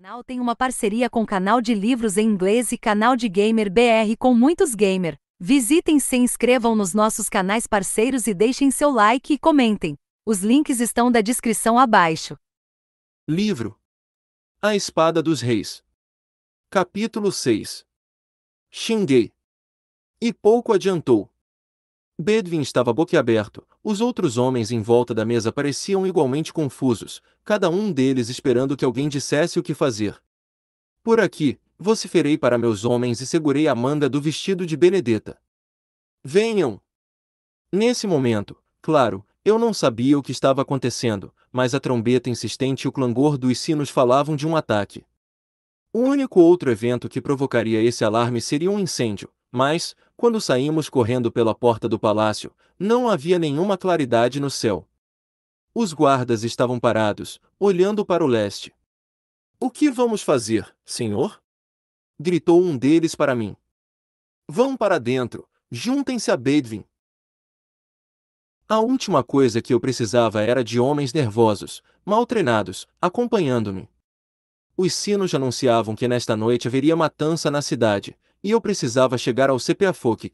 canal tem uma parceria com canal de livros em inglês e canal de gamer BR com muitos gamer. Visitem se inscrevam nos nossos canais parceiros e deixem seu like e comentem. Os links estão da descrição abaixo. Livro A Espada dos Reis Capítulo 6 Xinguei. E pouco adiantou. Bedwin estava boquiaberto, os outros homens em volta da mesa pareciam igualmente confusos, cada um deles esperando que alguém dissesse o que fazer. Por aqui, vociferei para meus homens e segurei a manga do vestido de Benedetta. Venham! Nesse momento, claro, eu não sabia o que estava acontecendo, mas a trombeta insistente e o clangor dos sinos falavam de um ataque. O único outro evento que provocaria esse alarme seria um incêndio, mas, quando saímos correndo pela porta do palácio, não havia nenhuma claridade no céu. Os guardas estavam parados, olhando para o leste. O que vamos fazer, senhor? gritou um deles para mim. Vão para dentro, juntem-se a Bedwin. A última coisa que eu precisava era de homens nervosos, mal treinados, acompanhando-me. Os sinos anunciavam que nesta noite haveria matança na cidade, e eu precisava chegar ao CPAFOC.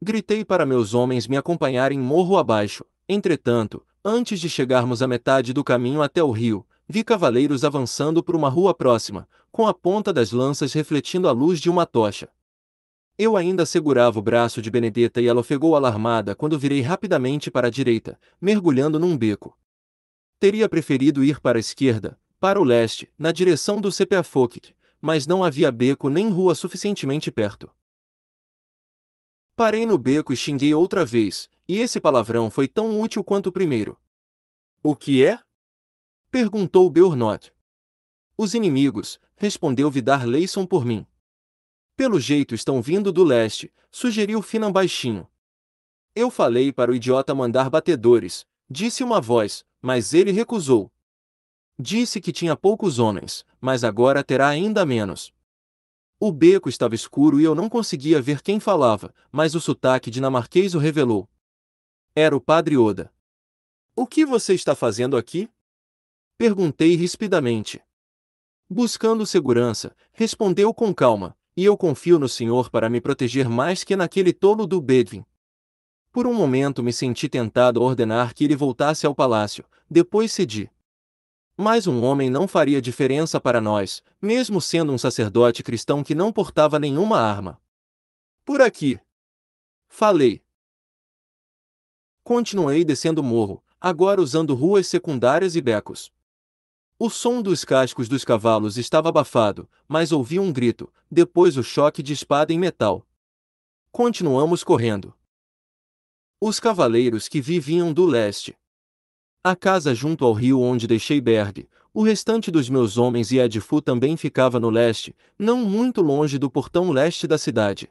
Gritei para meus homens me acompanharem morro abaixo. Entretanto, antes de chegarmos à metade do caminho até o rio, vi cavaleiros avançando por uma rua próxima, com a ponta das lanças refletindo a luz de uma tocha. Eu ainda segurava o braço de Benedetta e ela ofegou alarmada quando virei rapidamente para a direita, mergulhando num beco. Teria preferido ir para a esquerda, para o leste, na direção do CPAFOC, mas não havia beco nem rua suficientemente perto. Parei no beco e xinguei outra vez, e esse palavrão foi tão útil quanto o primeiro. O que é? perguntou Beornot. Os inimigos, respondeu Vidar Leyson por mim. Pelo jeito estão vindo do leste, sugeriu Finan baixinho. Eu falei para o idiota mandar batedores, disse uma voz, mas ele recusou. Disse que tinha poucos homens, mas agora terá ainda menos. O beco estava escuro e eu não conseguia ver quem falava, mas o sotaque dinamarquês o revelou. Era o padre Oda. O que você está fazendo aqui? Perguntei rispidamente. Buscando segurança, respondeu com calma, e eu confio no Senhor para me proteger mais que naquele tolo do Bedwin. Por um momento me senti tentado a ordenar que ele voltasse ao palácio, depois cedi. Mas um homem não faria diferença para nós, mesmo sendo um sacerdote cristão que não portava nenhuma arma. Por aqui. Falei. Continuei descendo o morro, agora usando ruas secundárias e becos. O som dos cascos dos cavalos estava abafado, mas ouvi um grito, depois o choque de espada em metal. Continuamos correndo. Os cavaleiros que vi vinham do leste. A casa junto ao rio onde deixei Berg, o restante dos meus homens e Edfu também ficava no leste, não muito longe do portão leste da cidade.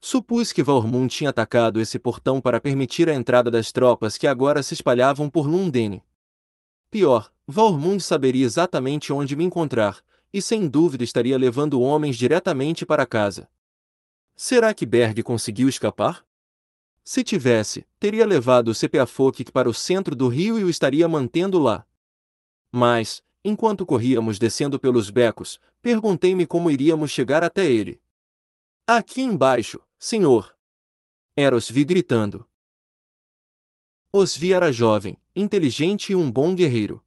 Supus que Valmund tinha atacado esse portão para permitir a entrada das tropas que agora se espalhavam por Lundene. Pior, Valmund saberia exatamente onde me encontrar, e sem dúvida estaria levando homens diretamente para casa. Será que Berg conseguiu escapar? Se tivesse, teria levado o CPA para o centro do rio e o estaria mantendo lá. Mas, enquanto corríamos descendo pelos becos, perguntei-me como iríamos chegar até ele. Aqui embaixo, senhor. Era Osvi gritando. Osvi era jovem, inteligente e um bom guerreiro.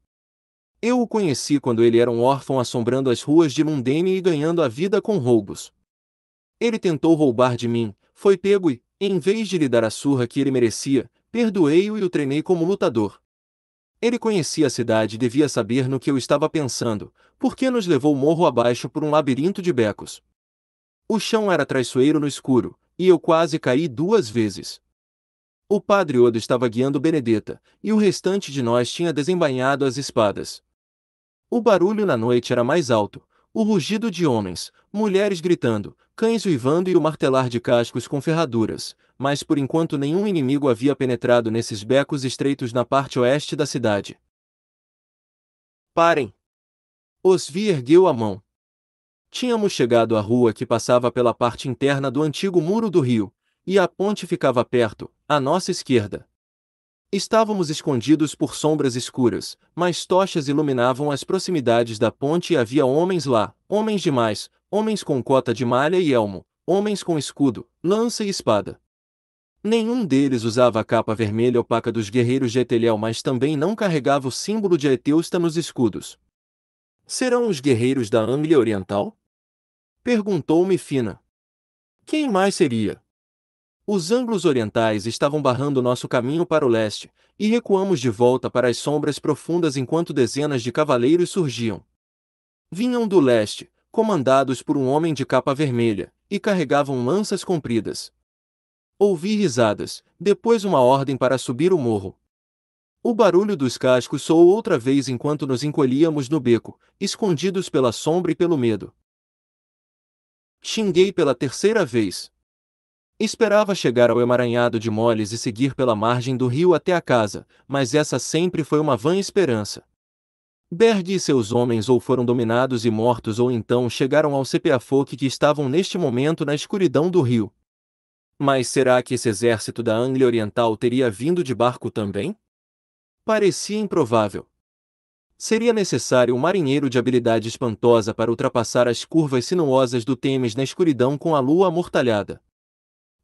Eu o conheci quando ele era um órfão assombrando as ruas de Mundene e ganhando a vida com roubos. Ele tentou roubar de mim, foi pego e, em vez de lhe dar a surra que ele merecia, perdoei-o e o treinei como lutador. Ele conhecia a cidade e devia saber no que eu estava pensando, porque nos levou morro abaixo por um labirinto de becos. O chão era traiçoeiro no escuro, e eu quase caí duas vezes. O padre Odo estava guiando Benedetta, e o restante de nós tinha desembainhado as espadas. O barulho na noite era mais alto, o rugido de homens, mulheres gritando, cães uivando e o martelar de cascos com ferraduras, mas por enquanto nenhum inimigo havia penetrado nesses becos estreitos na parte oeste da cidade. Parem! Osvi ergueu a mão. Tínhamos chegado à rua que passava pela parte interna do antigo muro do rio, e a ponte ficava perto, à nossa esquerda. Estávamos escondidos por sombras escuras, mas tochas iluminavam as proximidades da ponte e havia homens lá, homens demais, homens com cota de malha e elmo, homens com escudo, lança e espada. Nenhum deles usava a capa vermelha opaca dos guerreiros de Eteliel, mas também não carregava o símbolo de Eteusta nos escudos. Serão os guerreiros da Anglia Oriental? Perguntou-me Fina. Quem mais seria? Os ângulos orientais estavam barrando nosso caminho para o leste, e recuamos de volta para as sombras profundas enquanto dezenas de cavaleiros surgiam. Vinham do leste, comandados por um homem de capa vermelha, e carregavam lanças compridas. Ouvi risadas, depois uma ordem para subir o morro. O barulho dos cascos soou outra vez enquanto nos encolhíamos no beco, escondidos pela sombra e pelo medo. Xinguei pela terceira vez. Esperava chegar ao emaranhado de moles e seguir pela margem do rio até a casa, mas essa sempre foi uma vã esperança. Berg e seus homens ou foram dominados e mortos ou então chegaram ao Sepeafoque que estavam neste momento na escuridão do rio. Mas será que esse exército da Anglia Oriental teria vindo de barco também? Parecia improvável. Seria necessário um marinheiro de habilidade espantosa para ultrapassar as curvas sinuosas do Temes na escuridão com a lua amortalhada.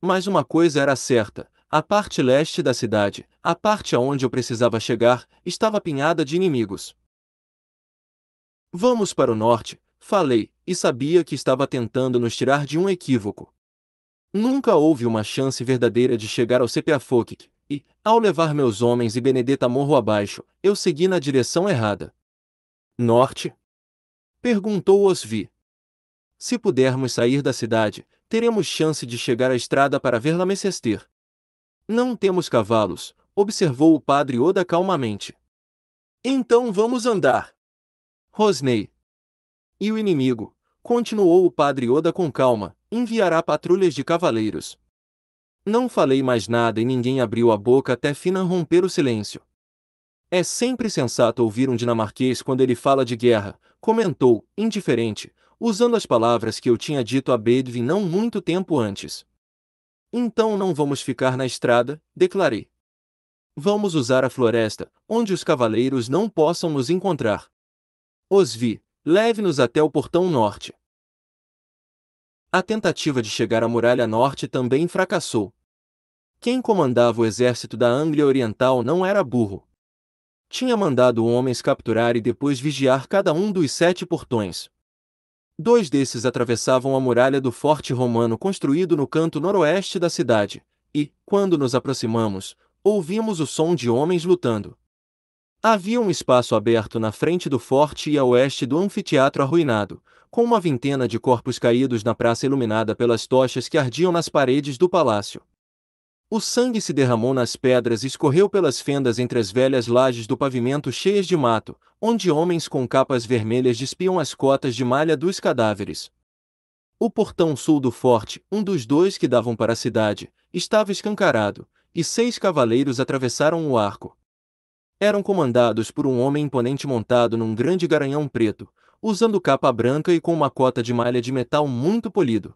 Mas uma coisa era certa: a parte leste da cidade, a parte aonde eu precisava chegar, estava apinhada de inimigos. Vamos para o norte, falei, e sabia que estava tentando nos tirar de um equívoco. Nunca houve uma chance verdadeira de chegar ao Sepiafokik, e, ao levar meus homens e Benedetta morro abaixo, eu segui na direção errada. Norte? Perguntou Osvi. Se pudermos sair da cidade, teremos chance de chegar à estrada para ver Lamecester. Não temos cavalos, observou o padre Oda calmamente. Então vamos andar. Rosnei. E o inimigo, continuou o padre Oda com calma, enviará patrulhas de cavaleiros. Não falei mais nada e ninguém abriu a boca até Finan romper o silêncio. É sempre sensato ouvir um dinamarquês quando ele fala de guerra, comentou, indiferente, usando as palavras que eu tinha dito a Bedwin não muito tempo antes. Então não vamos ficar na estrada, declarei. Vamos usar a floresta, onde os cavaleiros não possam nos encontrar. Osvi, leve-nos até o portão norte. A tentativa de chegar à Muralha Norte também fracassou. Quem comandava o exército da Anglia Oriental não era burro. Tinha mandado homens capturar e depois vigiar cada um dos sete portões. Dois desses atravessavam a muralha do forte romano construído no canto noroeste da cidade, e, quando nos aproximamos, ouvimos o som de homens lutando. Havia um espaço aberto na frente do forte e a oeste do anfiteatro arruinado, com uma vintena de corpos caídos na praça iluminada pelas tochas que ardiam nas paredes do palácio. O sangue se derramou nas pedras e escorreu pelas fendas entre as velhas lajes do pavimento cheias de mato, onde homens com capas vermelhas despiam as cotas de malha dos cadáveres. O portão sul do forte, um dos dois que davam para a cidade, estava escancarado, e seis cavaleiros atravessaram o arco. Eram comandados por um homem imponente montado num grande garanhão preto, usando capa branca e com uma cota de malha de metal muito polido.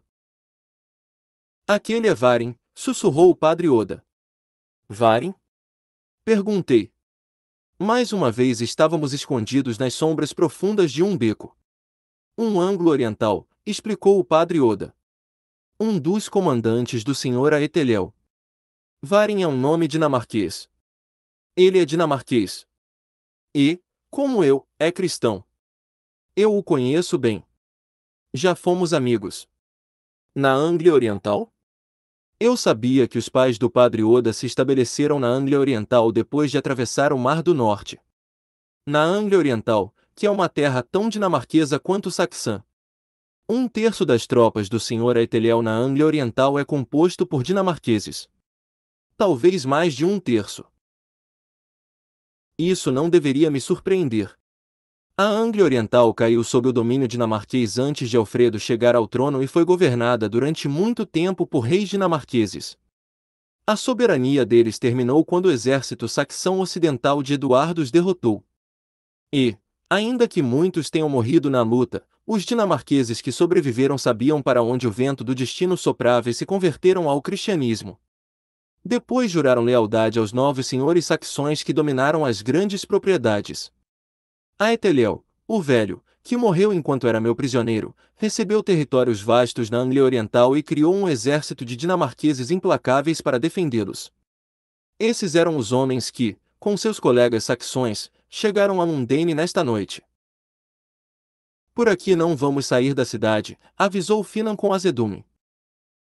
Aquele é Varen, Sussurrou o padre Oda. Varen? Perguntei. Mais uma vez estávamos escondidos nas sombras profundas de um beco. Um ângulo oriental, explicou o padre Oda. Um dos comandantes do senhor Aeteléu. Varen é um nome dinamarquês. Ele é dinamarquês. E, como eu, é cristão. Eu o conheço bem. Já fomos amigos. Na Anglia Oriental? Eu sabia que os pais do padre Oda se estabeleceram na Anglia Oriental depois de atravessar o Mar do Norte. Na Anglia Oriental, que é uma terra tão dinamarquesa quanto saxã. Um terço das tropas do Sr. Aeteliel na Anglia Oriental é composto por dinamarqueses. Talvez mais de um terço. Isso não deveria me surpreender, a Ánglia Oriental caiu sob o domínio dinamarquês antes de Alfredo chegar ao trono e foi governada durante muito tempo por reis dinamarqueses. A soberania deles terminou quando o exército saxão ocidental de Eduardo os derrotou. E, ainda que muitos tenham morrido na luta, os dinamarqueses que sobreviveram sabiam para onde o vento do destino soprava e se converteram ao cristianismo. Depois juraram lealdade aos novos senhores saxões que dominaram as grandes propriedades. Aeteliel, o velho, que morreu enquanto era meu prisioneiro, recebeu territórios vastos na Anglia Oriental e criou um exército de dinamarqueses implacáveis para defendê-los. Esses eram os homens que, com seus colegas saxões, chegaram a Mundane nesta noite. Por aqui não vamos sair da cidade, avisou Finan com azedume.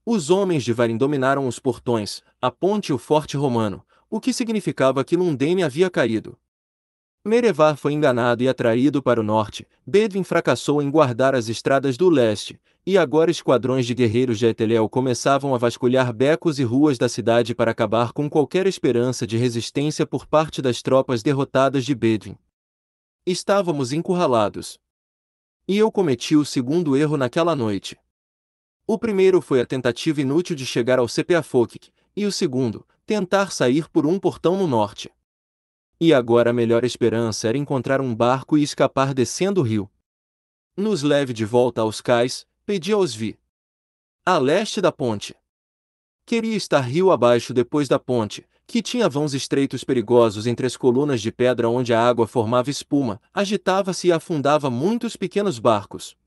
Os homens de Varin dominaram os portões, a ponte e o forte romano, o que significava que Lundene havia caído. Merevar foi enganado e atraído para o norte, Bedwin fracassou em guardar as estradas do leste, e agora esquadrões de guerreiros de Etelel começavam a vasculhar becos e ruas da cidade para acabar com qualquer esperança de resistência por parte das tropas derrotadas de Bedwin. Estávamos encurralados. E eu cometi o segundo erro naquela noite. O primeiro foi a tentativa inútil de chegar ao CPA e o segundo, tentar sair por um portão no norte. E agora a melhor esperança era encontrar um barco e escapar descendo o rio. Nos leve de volta aos cais, pedi aos vi. A leste da ponte. Queria estar rio abaixo depois da ponte, que tinha vãos estreitos perigosos entre as colunas de pedra onde a água formava espuma, agitava-se e afundava muitos pequenos barcos.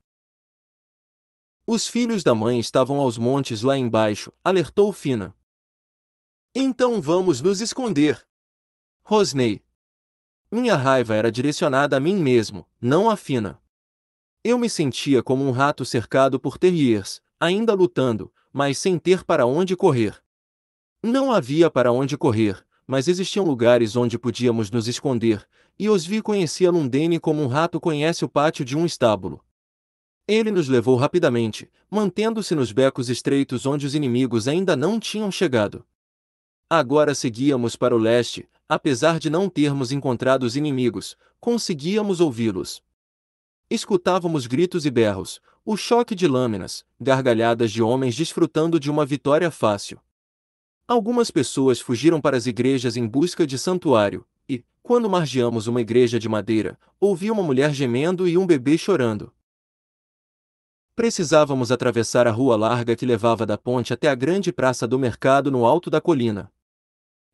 Os filhos da mãe estavam aos montes lá embaixo, alertou Fina. Então vamos nos esconder. Rosnei. Minha raiva era direcionada a mim mesmo, não a Fina. Eu me sentia como um rato cercado por terriers, ainda lutando, mas sem ter para onde correr. Não havia para onde correr, mas existiam lugares onde podíamos nos esconder, e Osvi conhecia Lundene como um rato conhece o pátio de um estábulo. Ele nos levou rapidamente, mantendo-se nos becos estreitos onde os inimigos ainda não tinham chegado. Agora seguíamos para o leste, apesar de não termos encontrado os inimigos, conseguíamos ouvi-los. Escutávamos gritos e berros, o choque de lâminas, gargalhadas de homens desfrutando de uma vitória fácil. Algumas pessoas fugiram para as igrejas em busca de santuário, e, quando margeamos uma igreja de madeira, ouvi uma mulher gemendo e um bebê chorando. Precisávamos atravessar a rua larga que levava da ponte até a grande praça do mercado no alto da colina.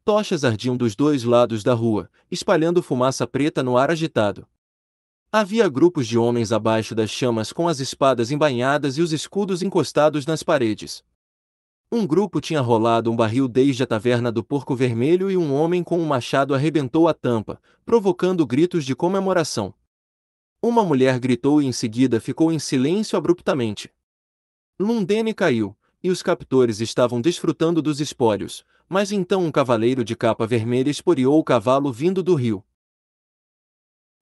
Tochas ardiam dos dois lados da rua, espalhando fumaça preta no ar agitado. Havia grupos de homens abaixo das chamas com as espadas embainhadas e os escudos encostados nas paredes. Um grupo tinha rolado um barril desde a taverna do Porco Vermelho e um homem com um machado arrebentou a tampa, provocando gritos de comemoração. Uma mulher gritou e em seguida ficou em silêncio abruptamente. Lundene caiu, e os captores estavam desfrutando dos espólios, mas então um cavaleiro de capa vermelha esporeou o cavalo vindo do rio.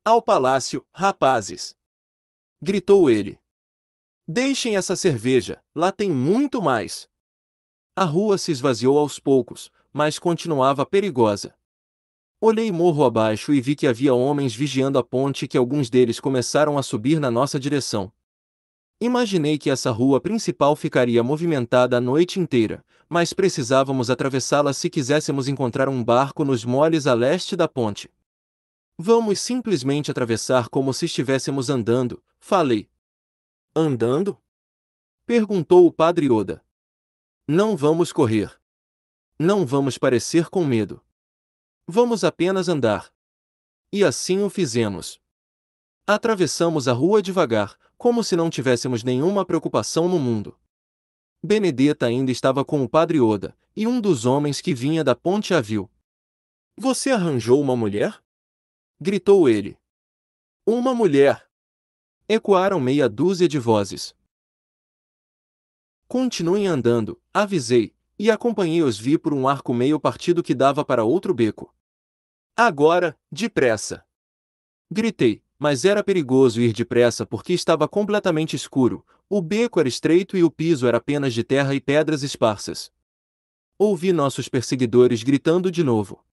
Ao palácio, rapazes! gritou ele. Deixem essa cerveja, lá tem muito mais. A rua se esvaziou aos poucos, mas continuava perigosa. Olhei morro abaixo e vi que havia homens vigiando a ponte e que alguns deles começaram a subir na nossa direção. Imaginei que essa rua principal ficaria movimentada a noite inteira, mas precisávamos atravessá-la se quiséssemos encontrar um barco nos moles a leste da ponte. Vamos simplesmente atravessar como se estivéssemos andando, falei. Andando? perguntou o padre Oda. Não vamos correr. Não vamos parecer com medo. Vamos apenas andar. E assim o fizemos. Atravessamos a rua devagar, como se não tivéssemos nenhuma preocupação no mundo. Benedetta ainda estava com o padre Oda, e um dos homens que vinha da ponte a viu. Você arranjou uma mulher? gritou ele. Uma mulher! Ecoaram meia dúzia de vozes. Continuem andando, avisei, e acompanhei-os vi por um arco meio partido que dava para outro beco. Agora, depressa! Gritei, mas era perigoso ir depressa porque estava completamente escuro, o beco era estreito e o piso era apenas de terra e pedras esparsas. Ouvi nossos perseguidores gritando de novo.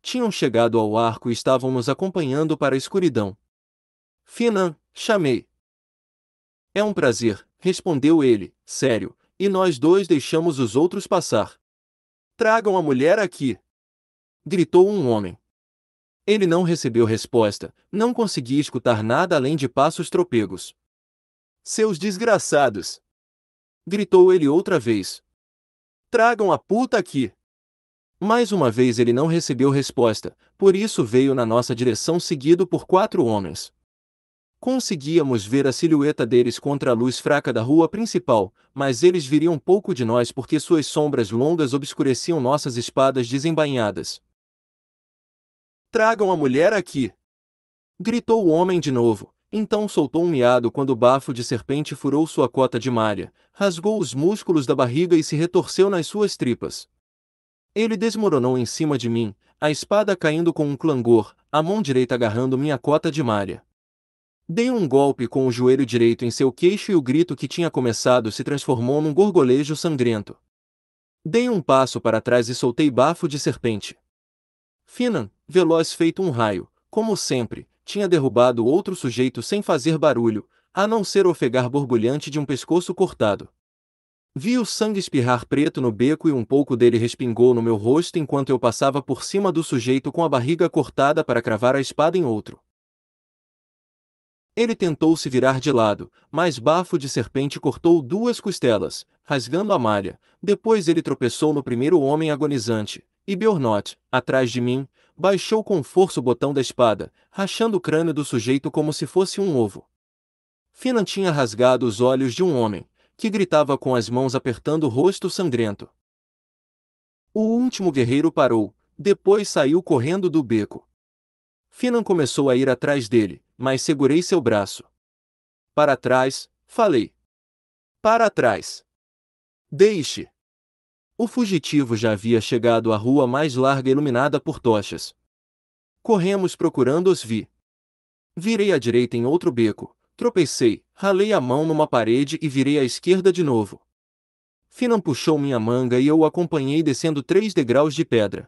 Tinham chegado ao arco e estavam nos acompanhando para a escuridão. Finan, chamei. É um prazer, respondeu ele, sério, e nós dois deixamos os outros passar. Tragam a mulher aqui! gritou um homem. Ele não recebeu resposta, não conseguia escutar nada além de passos tropegos. Seus desgraçados! gritou ele outra vez. Tragam a puta aqui! Mais uma vez ele não recebeu resposta, por isso veio na nossa direção seguido por quatro homens. Conseguíamos ver a silhueta deles contra a luz fraca da rua principal, mas eles viriam pouco de nós porque suas sombras longas obscureciam nossas espadas desembainhadas. Tragam a mulher aqui! Gritou o homem de novo, então soltou um miado quando o bafo de serpente furou sua cota de malha, rasgou os músculos da barriga e se retorceu nas suas tripas. Ele desmoronou em cima de mim, a espada caindo com um clangor, a mão direita agarrando minha cota de malha. Dei um golpe com o joelho direito em seu queixo e o grito que tinha começado se transformou num gorgolejo sangrento. Dei um passo para trás e soltei bafo de serpente. Finan, veloz feito um raio, como sempre, tinha derrubado outro sujeito sem fazer barulho, a não ser ofegar borbulhante de um pescoço cortado. Vi o sangue espirrar preto no beco e um pouco dele respingou no meu rosto enquanto eu passava por cima do sujeito com a barriga cortada para cravar a espada em outro. Ele tentou se virar de lado, mas bafo de serpente cortou duas costelas, rasgando a malha. Depois ele tropeçou no primeiro homem agonizante, e Bjornot, atrás de mim, baixou com força o botão da espada, rachando o crânio do sujeito como se fosse um ovo. Finan tinha rasgado os olhos de um homem, que gritava com as mãos apertando o rosto sangrento. O último guerreiro parou, depois saiu correndo do beco. Finan começou a ir atrás dele, mas segurei seu braço. Para trás, falei. Para trás. Deixe. O fugitivo já havia chegado à rua mais larga iluminada por tochas. Corremos procurando os vi. Virei à direita em outro beco, tropecei, ralei a mão numa parede e virei à esquerda de novo. Finan puxou minha manga e eu o acompanhei descendo três degraus de pedra.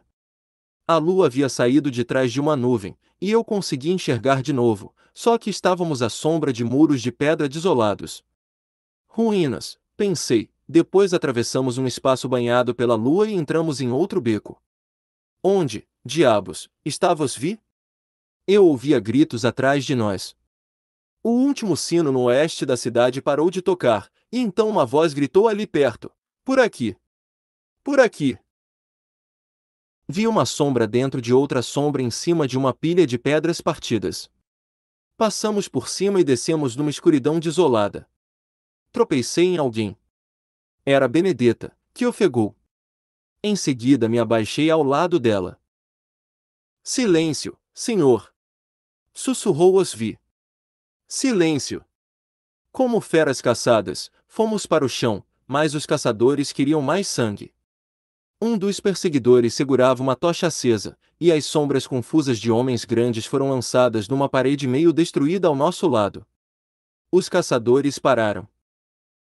A lua havia saído de trás de uma nuvem, e eu consegui enxergar de novo, só que estávamos à sombra de muros de pedra desolados. Ruínas, pensei, depois atravessamos um espaço banhado pela lua e entramos em outro beco. Onde, diabos, estavas vi? Eu ouvia gritos atrás de nós. O último sino no oeste da cidade parou de tocar, e então uma voz gritou ali perto: Por aqui! Por aqui! Vi uma sombra dentro de outra sombra em cima de uma pilha de pedras partidas. Passamos por cima e descemos numa escuridão desolada. Tropecei em alguém, era Benedetta que ofegou. Em seguida me abaixei ao lado dela. Silêncio, senhor! Sussurrou Osvi. Silêncio! Como feras caçadas, fomos para o chão, mas os caçadores queriam mais sangue. Um dos perseguidores segurava uma tocha acesa, e as sombras confusas de homens grandes foram lançadas numa parede meio destruída ao nosso lado. Os caçadores pararam.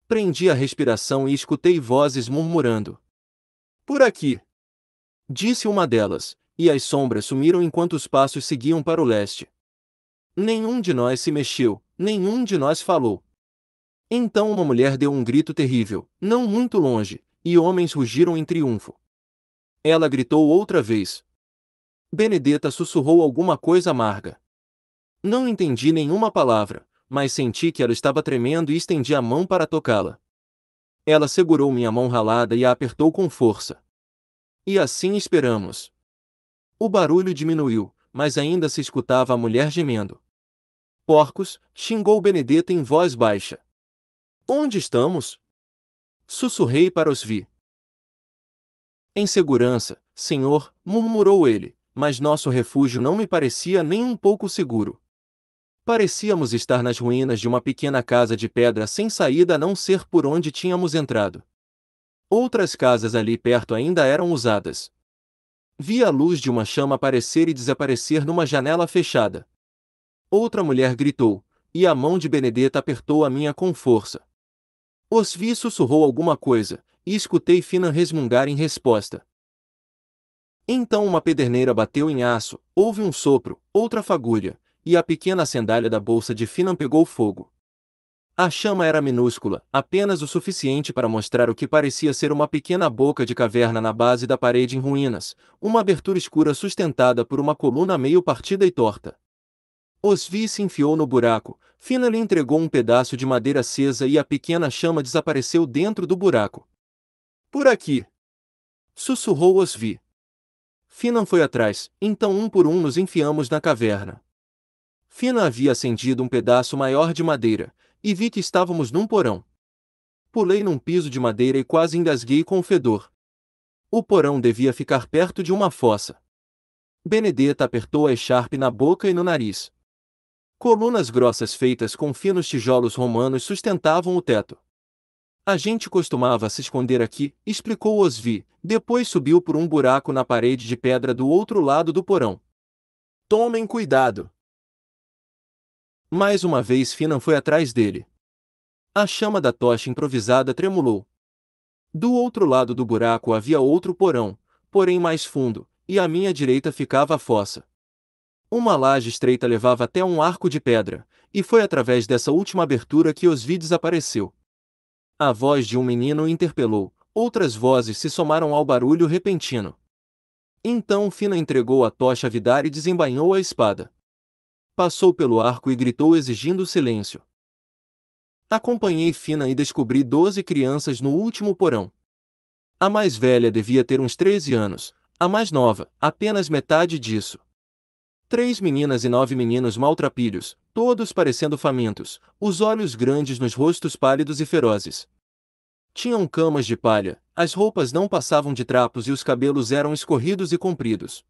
Prendi a respiração e escutei vozes murmurando. Por aqui! Disse uma delas, e as sombras sumiram enquanto os passos seguiam para o leste. Nenhum de nós se mexeu, nenhum de nós falou. Então uma mulher deu um grito terrível, não muito longe, e homens rugiram em triunfo. Ela gritou outra vez. Benedetta sussurrou alguma coisa amarga. Não entendi nenhuma palavra, mas senti que ela estava tremendo e estendi a mão para tocá-la. Ela segurou minha mão ralada e a apertou com força. E assim esperamos. O barulho diminuiu, mas ainda se escutava a mulher gemendo. Porcos, xingou Benedetta em voz baixa. Onde estamos? Sussurrei para os vi. Em segurança, senhor, murmurou ele, mas nosso refúgio não me parecia nem um pouco seguro. Parecíamos estar nas ruínas de uma pequena casa de pedra sem saída a não ser por onde tínhamos entrado. Outras casas ali perto ainda eram usadas. Vi a luz de uma chama aparecer e desaparecer numa janela fechada. Outra mulher gritou, e a mão de Benedetta apertou a minha com força. Osvi sussurrou alguma coisa, e escutei Finan resmungar em resposta. Então uma pederneira bateu em aço, houve um sopro, outra fagulha, e a pequena sandália da bolsa de Finan pegou fogo. A chama era minúscula, apenas o suficiente para mostrar o que parecia ser uma pequena boca de caverna na base da parede em ruínas, uma abertura escura sustentada por uma coluna meio partida e torta. Osvi se enfiou no buraco, Fina lhe entregou um pedaço de madeira acesa e a pequena chama desapareceu dentro do buraco. Por aqui! Sussurrou Osvi. Finan foi atrás, então um por um nos enfiamos na caverna. Fina havia acendido um pedaço maior de madeira, e vi que estávamos num porão. Pulei num piso de madeira e quase engasguei com o fedor. O porão devia ficar perto de uma fossa. Benedetta apertou a echarpe na boca e no nariz. Colunas grossas feitas com finos tijolos romanos sustentavam o teto. A gente costumava se esconder aqui, explicou Osvi, depois subiu por um buraco na parede de pedra do outro lado do porão. Tomem cuidado! Mais uma vez Finan foi atrás dele. A chama da tocha improvisada tremulou. Do outro lado do buraco havia outro porão, porém mais fundo, e à minha direita ficava a fossa. Uma laje estreita levava até um arco de pedra, e foi através dessa última abertura que os vi desapareceu. A voz de um menino interpelou, outras vozes se somaram ao barulho repentino. Então Fina entregou a tocha a Vidar e desembainhou a espada passou pelo arco e gritou exigindo silêncio. Acompanhei Fina e descobri doze crianças no último porão. A mais velha devia ter uns 13 anos, a mais nova, apenas metade disso. Três meninas e nove meninos maltrapilhos, todos parecendo famintos, os olhos grandes nos rostos pálidos e ferozes. Tinham camas de palha, as roupas não passavam de trapos e os cabelos eram escorridos e compridos.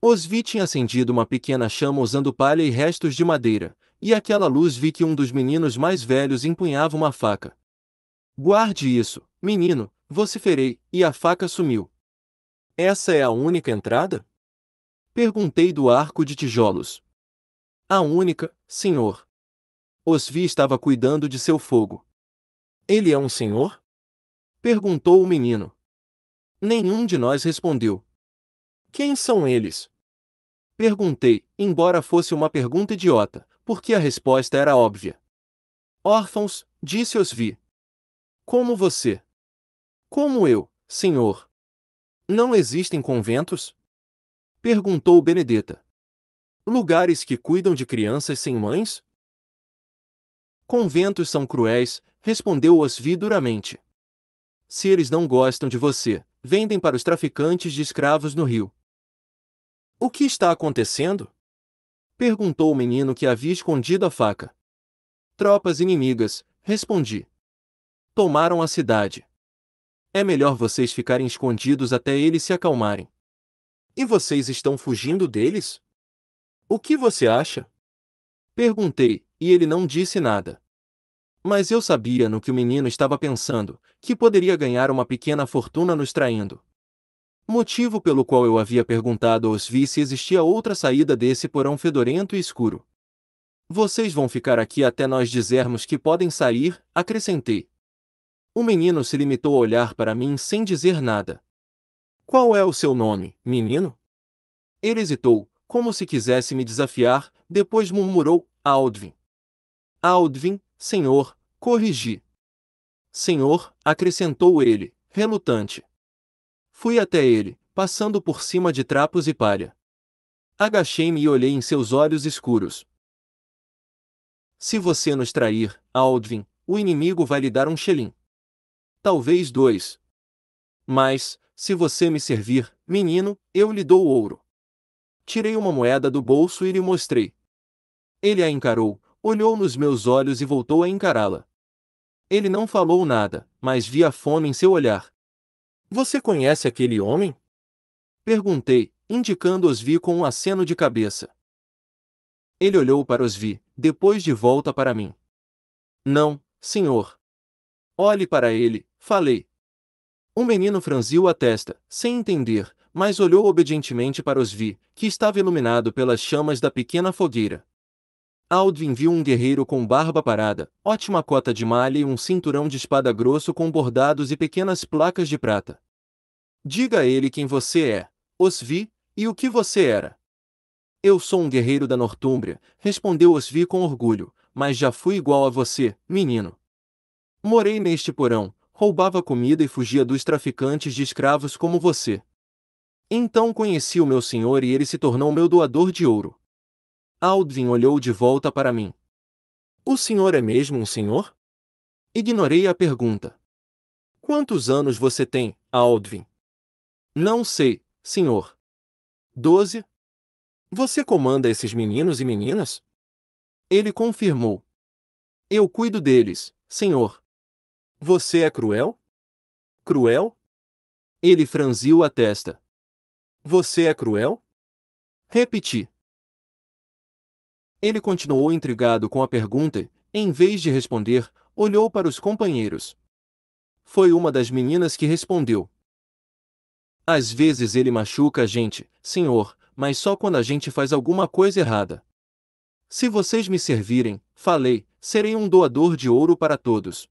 Osvi tinha acendido uma pequena chama usando palha e restos de madeira, e aquela luz vi que um dos meninos mais velhos empunhava uma faca. Guarde isso, menino, vociferei, e a faca sumiu. Essa é a única entrada? Perguntei do arco de tijolos. A única, senhor. Osvi estava cuidando de seu fogo. Ele é um senhor? Perguntou o menino. Nenhum de nós respondeu. Quem são eles? Perguntei, embora fosse uma pergunta idiota, porque a resposta era óbvia. Órfãos, disse Osvi. Como você? Como eu, senhor? Não existem conventos? Perguntou Benedetta. Lugares que cuidam de crianças sem mães? Conventos são cruéis, respondeu Osvi duramente. Se eles não gostam de você, vendem para os traficantes de escravos no rio. O que está acontecendo? Perguntou o menino que havia escondido a faca. Tropas inimigas, respondi. Tomaram a cidade. É melhor vocês ficarem escondidos até eles se acalmarem. E vocês estão fugindo deles? O que você acha? Perguntei, e ele não disse nada. Mas eu sabia no que o menino estava pensando, que poderia ganhar uma pequena fortuna nos traindo motivo pelo qual eu havia perguntado aos vi se existia outra saída desse porão fedorento e escuro. Vocês vão ficar aqui até nós dizermos que podem sair, acrescentei. O menino se limitou a olhar para mim sem dizer nada. Qual é o seu nome, menino? Ele hesitou, como se quisesse me desafiar, depois murmurou: Aldvin. Aldvin, senhor, corrigi. Senhor, acrescentou ele, relutante. Fui até ele, passando por cima de trapos e palha. Agachei-me e olhei em seus olhos escuros. Se você nos trair, Aldvin, o inimigo vai lhe dar um xelim. Talvez dois. Mas, se você me servir, menino, eu lhe dou ouro. Tirei uma moeda do bolso e lhe mostrei. Ele a encarou, olhou nos meus olhos e voltou a encará-la. Ele não falou nada, mas vi a fome em seu olhar. Você conhece aquele homem? Perguntei, indicando Osvi com um aceno de cabeça. Ele olhou para Osvi, depois de volta para mim. Não, senhor. Olhe para ele, falei. O menino franziu a testa, sem entender, mas olhou obedientemente para Osvi, que estava iluminado pelas chamas da pequena fogueira. Aldo viu um guerreiro com barba parada, ótima cota de malha e um cinturão de espada grosso com bordados e pequenas placas de prata. Diga a ele quem você é, Osvi, e o que você era. Eu sou um guerreiro da Nortúmbria, respondeu Osvi com orgulho, mas já fui igual a você, menino. Morei neste porão, roubava comida e fugia dos traficantes de escravos como você. Então conheci o meu senhor e ele se tornou meu doador de ouro. Aldrin olhou de volta para mim. O senhor é mesmo um senhor? Ignorei a pergunta. Quantos anos você tem, Aldrin? Não sei, senhor. Doze? Você comanda esses meninos e meninas? Ele confirmou. Eu cuido deles, senhor. Você é cruel? Cruel? Ele franziu a testa. Você é cruel? Repeti. Ele continuou intrigado com a pergunta, em vez de responder, olhou para os companheiros. Foi uma das meninas que respondeu. Às vezes ele machuca a gente, senhor, mas só quando a gente faz alguma coisa errada. Se vocês me servirem, falei, serei um doador de ouro para todos.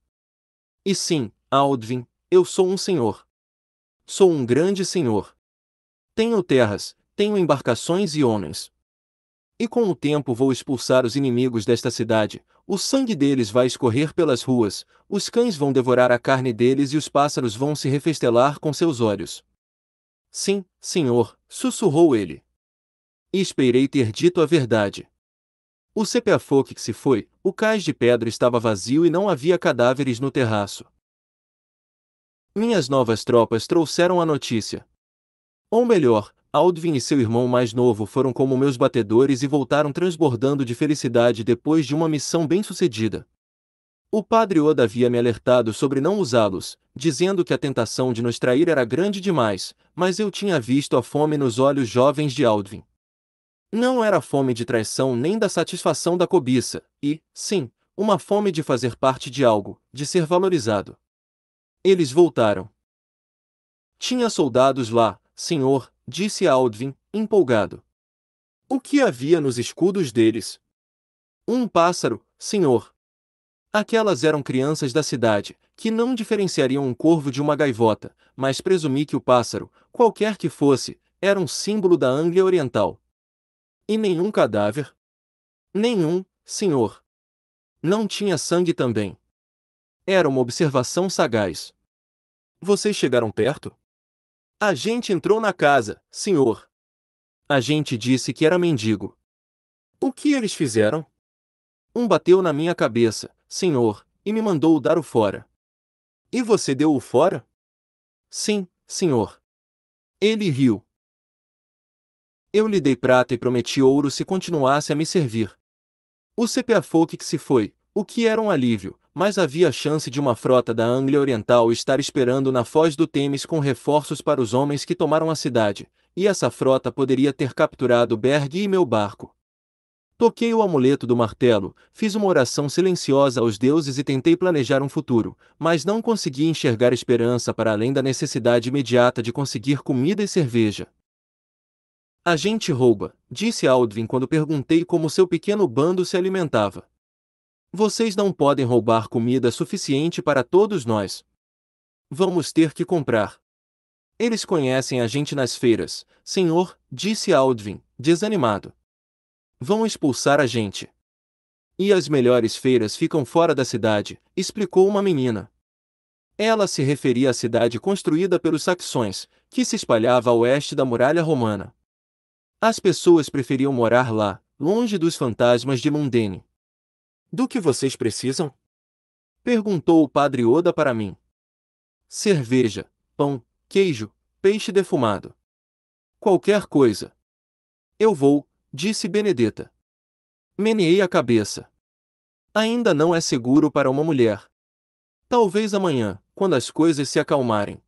E sim, Aldvin, eu sou um senhor. Sou um grande senhor. Tenho terras, tenho embarcações e homens. E com o tempo vou expulsar os inimigos desta cidade, o sangue deles vai escorrer pelas ruas, os cães vão devorar a carne deles e os pássaros vão se refestelar com seus olhos. Sim, senhor, sussurrou ele. E esperei ter dito a verdade. O sepiafoque que se foi, o cais de pedra estava vazio e não havia cadáveres no terraço. Minhas novas tropas trouxeram a notícia. Ou melhor, Aldvin e seu irmão mais novo foram como meus batedores e voltaram transbordando de felicidade depois de uma missão bem-sucedida. O padre Oda havia me alertado sobre não usá-los, dizendo que a tentação de nos trair era grande demais, mas eu tinha visto a fome nos olhos jovens de Aldvin. Não era fome de traição nem da satisfação da cobiça, e, sim, uma fome de fazer parte de algo, de ser valorizado. Eles voltaram. Tinha soldados lá, senhor, disse Aldvin, empolgado. O que havia nos escudos deles? Um pássaro, senhor. Aquelas eram crianças da cidade, que não diferenciariam um corvo de uma gaivota, mas presumi que o pássaro, qualquer que fosse, era um símbolo da Anglia Oriental. E nenhum cadáver? Nenhum, senhor. Não tinha sangue também. Era uma observação sagaz. Vocês chegaram perto? A gente entrou na casa, senhor. A gente disse que era mendigo. O que eles fizeram? Um bateu na minha cabeça, senhor, e me mandou dar o fora. E você deu o fora? Sim, senhor. Ele riu. Eu lhe dei prata e prometi ouro se continuasse a me servir. O CPA que se foi, o que era um alívio, mas havia chance de uma frota da Anglia Oriental estar esperando na foz do Temes com reforços para os homens que tomaram a cidade, e essa frota poderia ter capturado Berg e meu barco. Toquei o amuleto do martelo, fiz uma oração silenciosa aos deuses e tentei planejar um futuro, mas não consegui enxergar esperança para além da necessidade imediata de conseguir comida e cerveja. A gente rouba, disse Aldvin quando perguntei como seu pequeno bando se alimentava. Vocês não podem roubar comida suficiente para todos nós. Vamos ter que comprar. Eles conhecem a gente nas feiras, senhor, disse Aldvin, desanimado. Vão expulsar a gente. E as melhores feiras ficam fora da cidade, explicou uma menina. Ela se referia à cidade construída pelos saxões, que se espalhava a oeste da muralha romana. As pessoas preferiam morar lá, longe dos fantasmas de Mundene. Do que vocês precisam? Perguntou o padre Oda para mim. Cerveja, pão, queijo, peixe defumado. Qualquer coisa. Eu vou, disse Benedetta. Meneei a cabeça. Ainda não é seguro para uma mulher. Talvez amanhã, quando as coisas se acalmarem.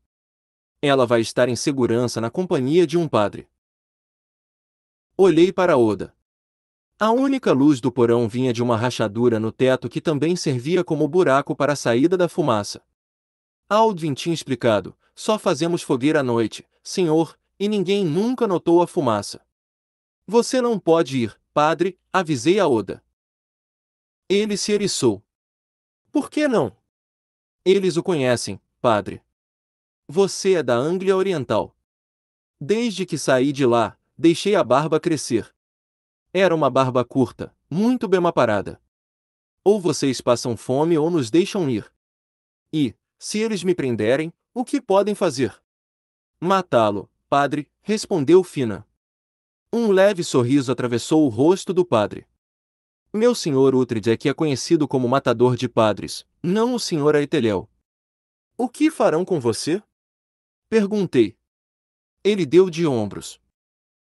Ela vai estar em segurança na companhia de um padre. Olhei para Oda. A única luz do porão vinha de uma rachadura no teto que também servia como buraco para a saída da fumaça. Aldvin tinha explicado: só fazemos fogueira à noite, senhor, e ninguém nunca notou a fumaça. Você não pode ir, padre, avisei a Oda. Ele se eriçou. Por que não? Eles o conhecem, padre. Você é da Anglia Oriental. Desde que saí de lá, deixei a barba crescer. Era uma barba curta, muito bem aparada. Ou vocês passam fome ou nos deixam ir. E, se eles me prenderem, o que podem fazer? Matá-lo, padre, respondeu Fina. Um leve sorriso atravessou o rosto do padre. Meu senhor Utrid é que é conhecido como matador de padres, não o senhor Aetelel. O que farão com você? Perguntei. Ele deu de ombros.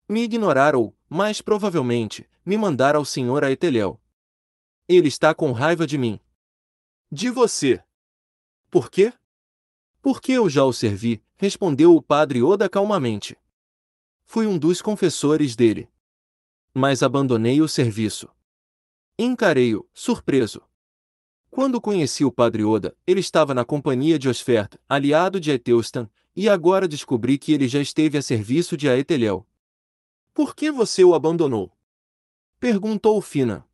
Me ignoraram, mas provavelmente, me mandar ao senhor a Ele está com raiva de mim. De você. Por quê? Porque eu já o servi, respondeu o padre Oda calmamente. Fui um dos confessores dele. Mas abandonei o serviço. Encarei-o, surpreso. Quando conheci o padre Oda, ele estava na companhia de Osferta, aliado de Eteustan, e agora descobri que ele já esteve a serviço de Aetelel, por que você o abandonou? Perguntou Fina.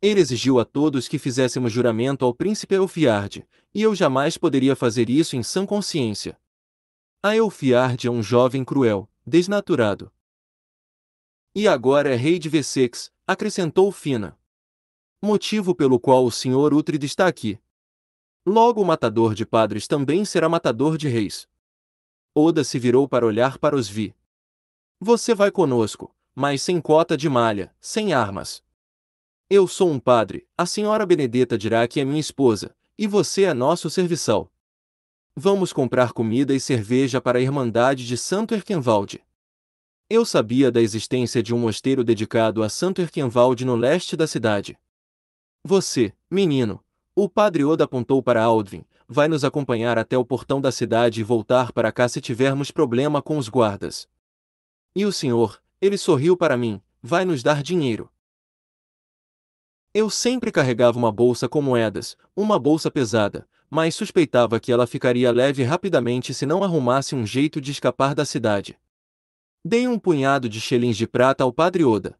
Ele exigiu a todos que fizéssemos juramento ao príncipe Elfiard, e eu jamais poderia fazer isso em sã consciência. A Elfiarde é um jovem cruel, desnaturado. E agora é rei de Vessex, acrescentou Fina. Motivo pelo qual o senhor Utrid está aqui. Logo o matador de padres também será matador de reis. Oda se virou para olhar para os Vi. Você vai conosco, mas sem cota de malha, sem armas. Eu sou um padre, a senhora Benedetta dirá que é minha esposa, e você é nosso serviçal. Vamos comprar comida e cerveja para a Irmandade de Santo Erkenwald. Eu sabia da existência de um mosteiro dedicado a Santo Erkenwald no leste da cidade. Você, menino, o padre Oda apontou para Aldwin, vai nos acompanhar até o portão da cidade e voltar para cá se tivermos problema com os guardas. E o senhor, ele sorriu para mim, vai nos dar dinheiro. Eu sempre carregava uma bolsa com moedas, uma bolsa pesada, mas suspeitava que ela ficaria leve rapidamente se não arrumasse um jeito de escapar da cidade. Dei um punhado de xelins de prata ao padre Oda.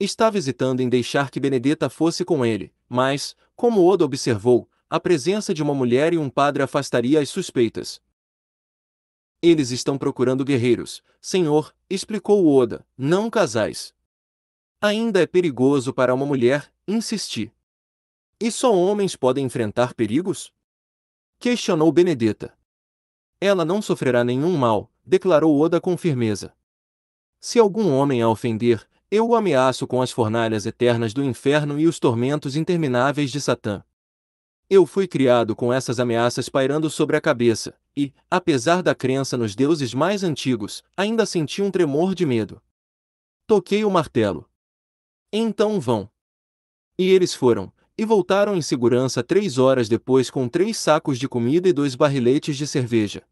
Estava hesitando em deixar que Benedetta fosse com ele, mas, como Oda observou, a presença de uma mulher e um padre afastaria as suspeitas, eles estão procurando guerreiros, senhor, explicou Oda, não casais. Ainda é perigoso para uma mulher, insisti. E só homens podem enfrentar perigos? Questionou Benedetta. Ela não sofrerá nenhum mal, declarou Oda com firmeza. Se algum homem a ofender, eu o ameaço com as fornalhas eternas do inferno e os tormentos intermináveis de Satã. Eu fui criado com essas ameaças pairando sobre a cabeça, e, apesar da crença nos deuses mais antigos, ainda senti um tremor de medo. Toquei o martelo. Então vão. E eles foram, e voltaram em segurança três horas depois com três sacos de comida e dois barriletes de cerveja.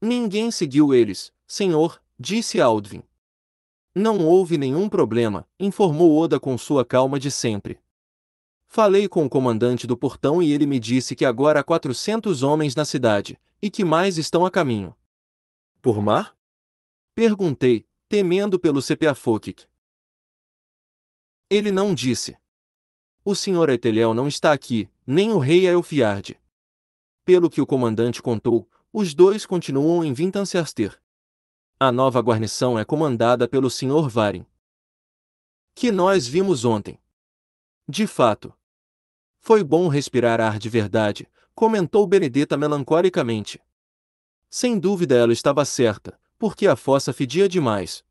Ninguém seguiu eles, senhor, disse Aldvin. Não houve nenhum problema, informou Oda com sua calma de sempre. Falei com o comandante do portão e ele me disse que agora há 400 homens na cidade, e que mais estão a caminho? Por mar? Perguntei, temendo pelo Sepiafokic. Ele não disse. O senhor Eteliel não está aqui, nem o rei Elfiarde. Pelo que o comandante contou, os dois continuam em Vintancerster. A nova guarnição é comandada pelo senhor Varin. Que nós vimos ontem. De fato. Foi bom respirar ar de verdade, comentou Benedetta melancolicamente. Sem dúvida ela estava certa, porque a fossa fedia demais.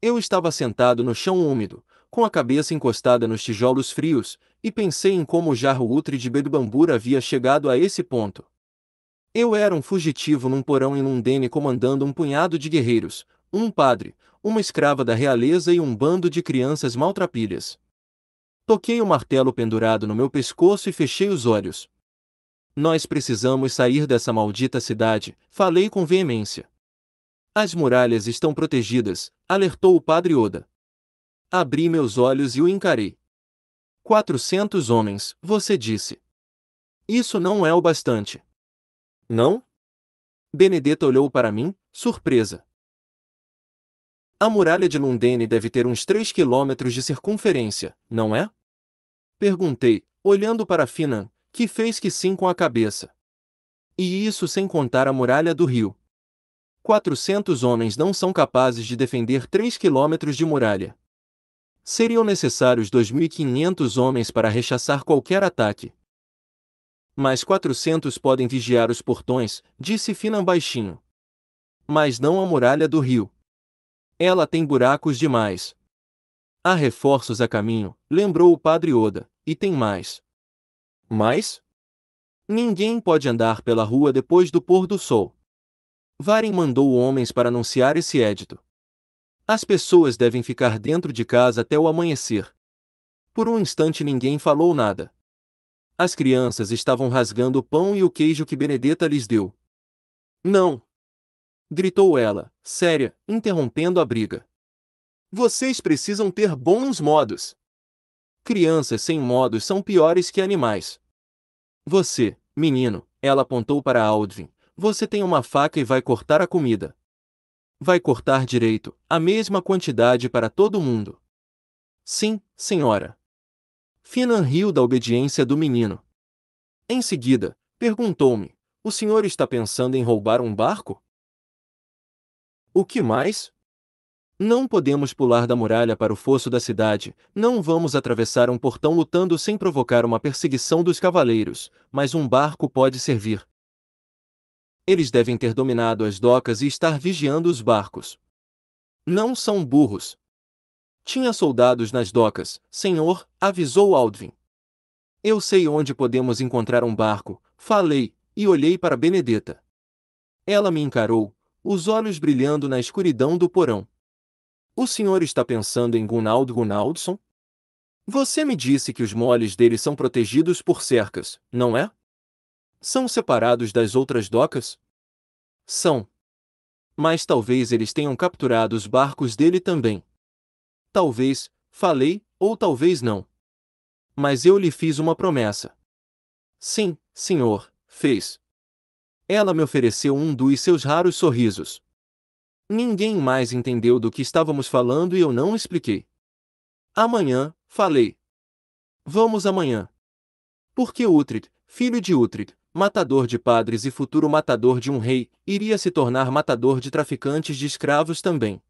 Eu estava sentado no chão úmido, com a cabeça encostada nos tijolos frios, e pensei em como o jarro útre de Bedbambura havia chegado a esse ponto. Eu era um fugitivo num porão em Lundene comandando um punhado de guerreiros, um padre, uma escrava da realeza e um bando de crianças maltrapilhas. Toquei o martelo pendurado no meu pescoço e fechei os olhos. Nós precisamos sair dessa maldita cidade, falei com veemência. As muralhas estão protegidas, alertou o padre Oda. Abri meus olhos e o encarei. Quatrocentos homens, você disse. Isso não é o bastante. Não? Benedetta olhou para mim, surpresa. A muralha de Lundene deve ter uns três quilômetros de circunferência, não é? Perguntei, olhando para Finan, que fez que sim com a cabeça. E isso sem contar a muralha do rio. 400 homens não são capazes de defender 3 quilômetros de muralha. Seriam necessários 2.500 homens para rechaçar qualquer ataque. Mas 400 podem vigiar os portões, disse Finan baixinho. Mas não a muralha do rio. Ela tem buracos demais. Há reforços a caminho, lembrou o padre Oda, e tem mais, mas ninguém pode andar pela rua depois do pôr do sol. Varen mandou homens para anunciar esse édito. As pessoas devem ficar dentro de casa até o amanhecer. Por um instante ninguém falou nada. As crianças estavam rasgando o pão e o queijo que Benedetta lhes deu. Não! gritou ela, séria, interrompendo a briga. Vocês precisam ter bons modos. Crianças sem modos são piores que animais. Você, menino, ela apontou para Aldrin, você tem uma faca e vai cortar a comida. Vai cortar direito, a mesma quantidade para todo mundo. Sim, senhora. Finan riu da obediência do menino. Em seguida, perguntou-me: O senhor está pensando em roubar um barco? O que mais? Não podemos pular da muralha para o fosso da cidade, não vamos atravessar um portão lutando sem provocar uma perseguição dos cavaleiros, mas um barco pode servir. Eles devem ter dominado as docas e estar vigiando os barcos. Não são burros. Tinha soldados nas docas, senhor, avisou Aldvin. Eu sei onde podemos encontrar um barco, falei, e olhei para Benedetta. Ela me encarou, os olhos brilhando na escuridão do porão. O senhor está pensando em Gunald Gunaldson? Você me disse que os moles dele são protegidos por cercas, não é? São separados das outras docas? São. Mas talvez eles tenham capturado os barcos dele também. Talvez, falei, ou talvez não. Mas eu lhe fiz uma promessa. Sim, senhor, fez. Ela me ofereceu um dos seus raros sorrisos. Ninguém mais entendeu do que estávamos falando e eu não expliquei. Amanhã, falei. Vamos amanhã. Porque Utrid, filho de Utrid, matador de padres e futuro matador de um rei, iria se tornar matador de traficantes de escravos também.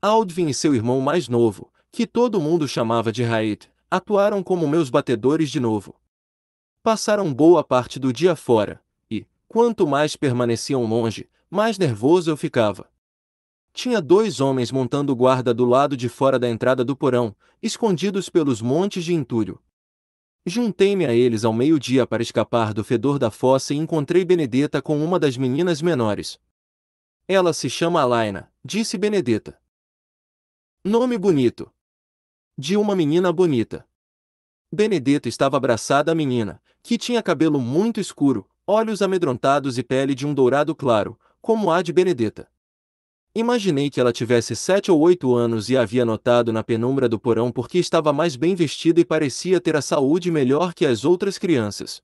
Aldvin e seu irmão mais novo, que todo mundo chamava de Raed, atuaram como meus batedores de novo. Passaram boa parte do dia fora, e, quanto mais permaneciam longe, mais nervoso eu ficava. Tinha dois homens montando guarda do lado de fora da entrada do porão, escondidos pelos montes de entulho. Juntei-me a eles ao meio-dia para escapar do fedor da fossa e encontrei Benedetta com uma das meninas menores. Ela se chama Alaina, disse Benedetta. Nome bonito. De uma menina bonita. Benedetta estava abraçada à menina, que tinha cabelo muito escuro, olhos amedrontados e pele de um dourado claro, como a de Benedetta. Imaginei que ela tivesse sete ou oito anos e havia notado na penumbra do porão porque estava mais bem vestida e parecia ter a saúde melhor que as outras crianças.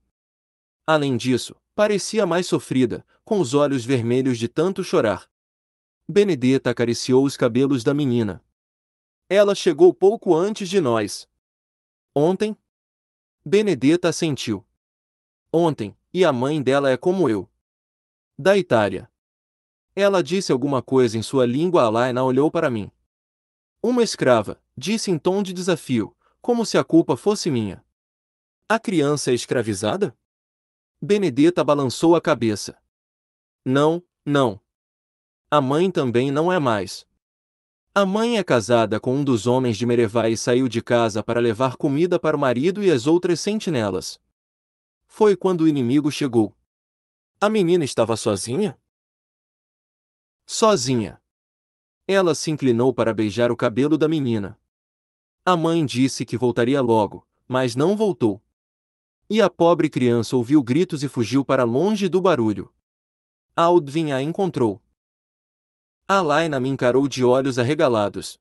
Além disso, parecia mais sofrida, com os olhos vermelhos de tanto chorar. Benedetta acariciou os cabelos da menina. Ela chegou pouco antes de nós. Ontem? Benedetta assentiu. Ontem, e a mãe dela é como eu. Da Itália. Ela disse alguma coisa em sua língua. Laina olhou para mim. Uma escrava, disse em tom de desafio, como se a culpa fosse minha. A criança é escravizada? Benedetta balançou a cabeça. Não, não. A mãe também não é mais. A mãe é casada com um dos homens de Merevá e saiu de casa para levar comida para o marido e as outras sentinelas. Foi quando o inimigo chegou. A menina estava sozinha? Sozinha. Ela se inclinou para beijar o cabelo da menina. A mãe disse que voltaria logo, mas não voltou. E a pobre criança ouviu gritos e fugiu para longe do barulho. Aldvin a encontrou. Alaina me encarou de olhos arregalados.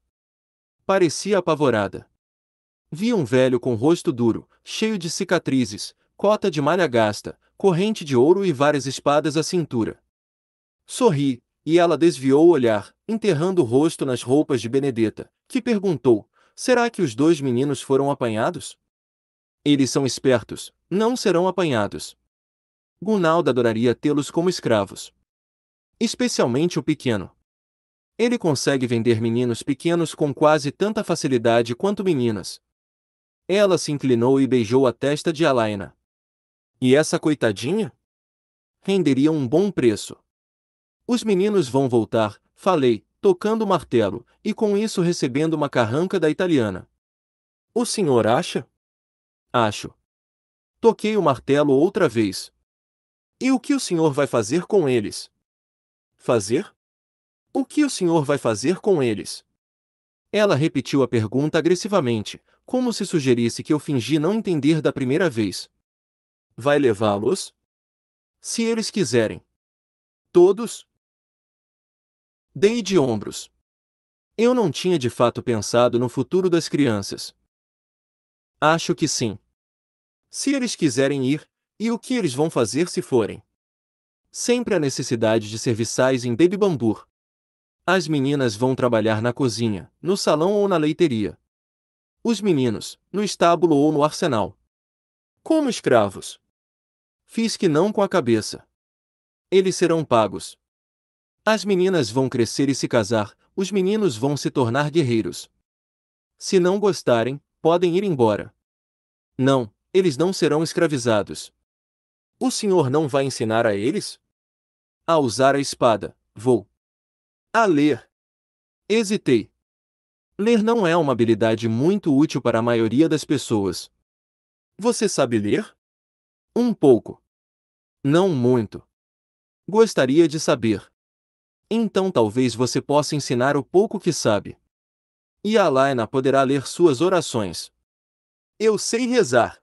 Parecia apavorada. Vi um velho com rosto duro, cheio de cicatrizes, cota de malha gasta, corrente de ouro e várias espadas à cintura. Sorri, e ela desviou o olhar, enterrando o rosto nas roupas de Benedetta, que perguntou: Será que os dois meninos foram apanhados? Eles são espertos, não serão apanhados. Gunalda adoraria tê-los como escravos. Especialmente o pequeno. Ele consegue vender meninos pequenos com quase tanta facilidade quanto meninas. Ela se inclinou e beijou a testa de Alaina. E essa coitadinha? Renderia um bom preço. Os meninos vão voltar, falei, tocando o martelo, e com isso recebendo uma carranca da italiana. O senhor acha? Acho. Toquei o martelo outra vez. E o que o senhor vai fazer com eles? Fazer? O que o senhor vai fazer com eles? Ela repetiu a pergunta agressivamente, como se sugerisse que eu fingi não entender da primeira vez. Vai levá-los? Se eles quiserem. Todos? Dei de ombros. Eu não tinha de fato pensado no futuro das crianças. Acho que sim. Se eles quiserem ir, e o que eles vão fazer se forem? Sempre a necessidade de serviçais em Baby Bambur. As meninas vão trabalhar na cozinha, no salão ou na leiteria. Os meninos, no estábulo ou no arsenal. Como escravos. Fiz que não com a cabeça. Eles serão pagos, as meninas vão crescer e se casar, os meninos vão se tornar guerreiros. Se não gostarem, podem ir embora. Não, eles não serão escravizados. O senhor não vai ensinar a eles? A usar a espada, vou. A ler. Hesitei. Ler não é uma habilidade muito útil para a maioria das pessoas. Você sabe ler? Um pouco. Não muito. Gostaria de saber. Então talvez você possa ensinar o pouco que sabe. E Alaina poderá ler suas orações. Eu sei rezar.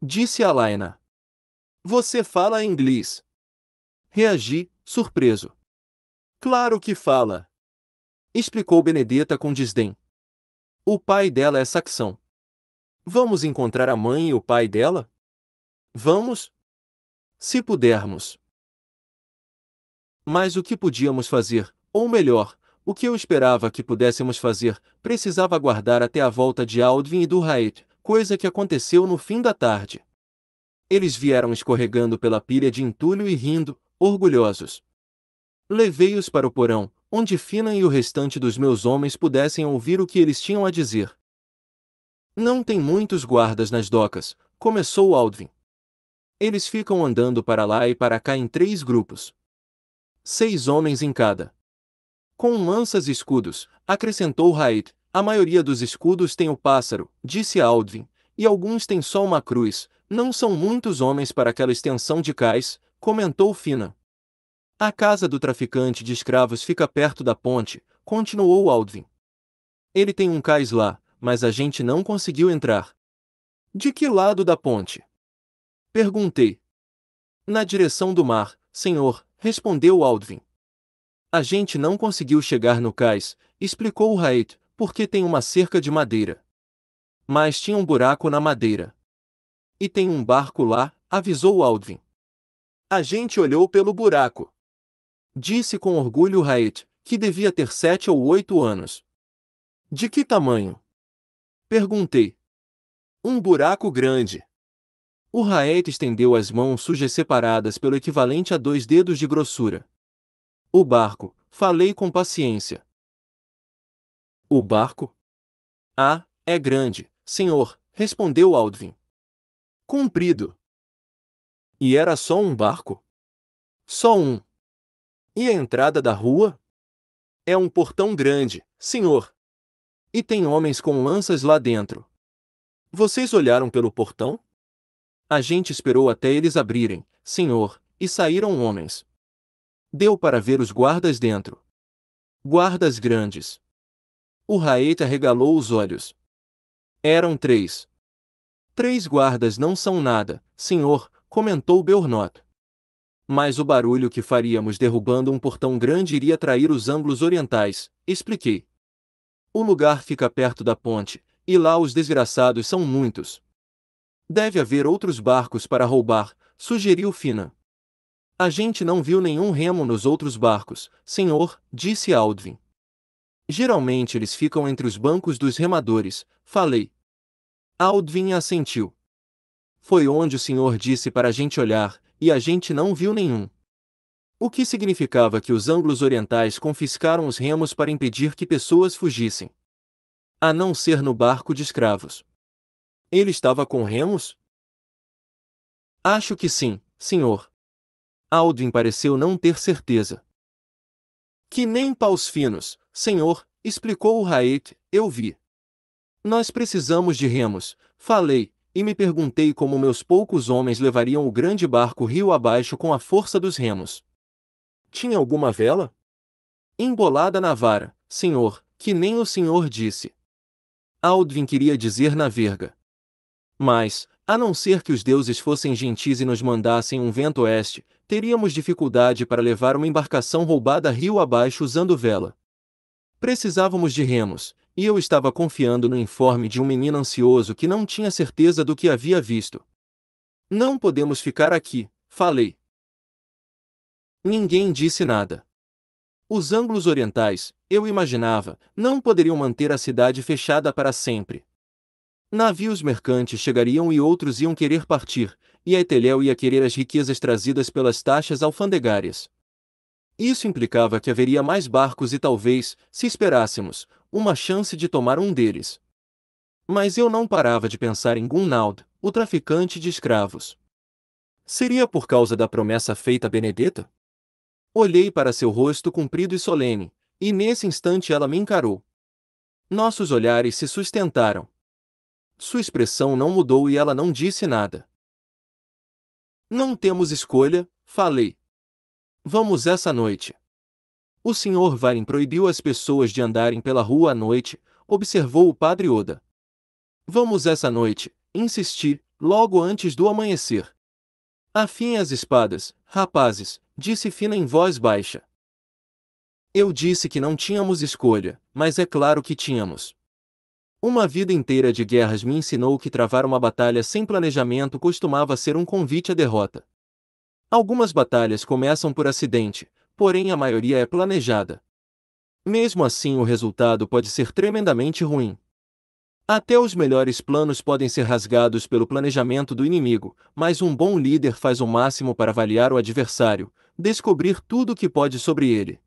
Disse Alaina. Você fala inglês. Reagi, surpreso. Claro que fala. Explicou Benedetta com desdém. O pai dela é saxão. Vamos encontrar a mãe e o pai dela? Vamos? Se pudermos. Mas o que podíamos fazer, ou melhor, o que eu esperava que pudéssemos fazer, precisava aguardar até a volta de Aldwin e do Raet, coisa que aconteceu no fim da tarde. Eles vieram escorregando pela pilha de entulho e rindo, orgulhosos. Levei-os para o porão, onde Finan e o restante dos meus homens pudessem ouvir o que eles tinham a dizer. Não tem muitos guardas nas docas, começou Aldwin. Eles ficam andando para lá e para cá em três grupos seis homens em cada. Com lanças e escudos, acrescentou Raid, a maioria dos escudos tem o pássaro, disse Aldvin, e alguns têm só uma cruz, não são muitos homens para aquela extensão de cais, comentou Fina. A casa do traficante de escravos fica perto da ponte, continuou Aldvin. Ele tem um cais lá, mas a gente não conseguiu entrar. De que lado da ponte? Perguntei. Na direção do mar, senhor, respondeu Aldrin. A gente não conseguiu chegar no cais, explicou o Raet, porque tem uma cerca de madeira. Mas tinha um buraco na madeira. E tem um barco lá, avisou Aldrin. A gente olhou pelo buraco. Disse com orgulho Raet, que devia ter sete ou oito anos. De que tamanho? Perguntei. Um buraco grande. O Raed estendeu as mãos sujas separadas pelo equivalente a dois dedos de grossura. O barco, falei com paciência. O barco? Ah, é grande, senhor, respondeu Aldvin. Comprido. E era só um barco? Só um. E a entrada da rua? É um portão grande, senhor. E tem homens com lanças lá dentro. Vocês olharam pelo portão? A gente esperou até eles abrirem, senhor, e saíram homens. Deu para ver os guardas dentro. Guardas grandes. O Raeta regalou os olhos. Eram três. Três guardas não são nada, senhor, comentou Bernot. Mas o barulho que faríamos derrubando um portão grande iria atrair os ângulos orientais, expliquei. O lugar fica perto da ponte, e lá os desgraçados são muitos. Deve haver outros barcos para roubar, sugeriu Fina. A gente não viu nenhum remo nos outros barcos, senhor, disse Aldvin. Geralmente eles ficam entre os bancos dos remadores, falei. Aldvin assentiu. Foi onde o senhor disse para a gente olhar, e a gente não viu nenhum. O que significava que os ângulos orientais confiscaram os remos para impedir que pessoas fugissem. A não ser no barco de escravos. Ele estava com remos? Acho que sim, senhor. Aldwin pareceu não ter certeza. Que nem paus finos, senhor, explicou o Raet, eu vi. Nós precisamos de remos, falei, e me perguntei como meus poucos homens levariam o grande barco rio abaixo com a força dos remos. Tinha alguma vela? Embolada na vara, senhor, que nem o senhor disse. Aldwin queria dizer na verga. Mas, a não ser que os deuses fossem gentis e nos mandassem um vento oeste, teríamos dificuldade para levar uma embarcação roubada rio abaixo usando vela. Precisávamos de remos, e eu estava confiando no informe de um menino ansioso que não tinha certeza do que havia visto. Não podemos ficar aqui, falei. Ninguém disse nada. Os ângulos orientais, eu imaginava, não poderiam manter a cidade fechada para sempre. Navios mercantes chegariam e outros iam querer partir, e a ia querer as riquezas trazidas pelas taxas alfandegárias. Isso implicava que haveria mais barcos e talvez, se esperássemos, uma chance de tomar um deles. Mas eu não parava de pensar em Gunnald, o traficante de escravos. Seria por causa da promessa feita a Benedetta? Olhei para seu rosto comprido e solene, e nesse instante ela me encarou. Nossos olhares se sustentaram, sua expressão não mudou e ela não disse nada. Não temos escolha, falei. Vamos essa noite. O senhor Varen proibiu as pessoas de andarem pela rua à noite, observou o padre Oda. Vamos essa noite, insisti, logo antes do amanhecer. Afiem as espadas, rapazes, disse Fina em voz baixa. Eu disse que não tínhamos escolha, mas é claro que tínhamos. Uma vida inteira de guerras me ensinou que travar uma batalha sem planejamento costumava ser um convite à derrota. Algumas batalhas começam por acidente, porém a maioria é planejada. Mesmo assim, o resultado pode ser tremendamente ruim. Até os melhores planos podem ser rasgados pelo planejamento do inimigo, mas um bom líder faz o máximo para avaliar o adversário, descobrir tudo o que pode sobre ele.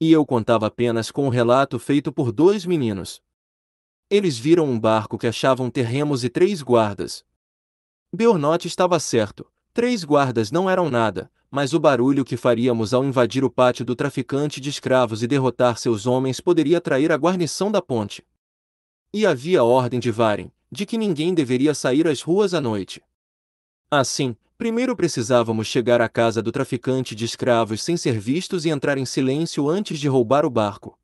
E eu contava apenas com o um relato feito por dois meninos, eles viram um barco que achavam ter remos e três guardas. Beornot estava certo. Três guardas não eram nada, mas o barulho que faríamos ao invadir o pátio do traficante de escravos e derrotar seus homens poderia atrair a guarnição da ponte. E havia ordem de Varen, de que ninguém deveria sair às ruas à noite. Assim, primeiro precisávamos chegar à casa do traficante de escravos sem ser vistos e entrar em silêncio antes de roubar o barco.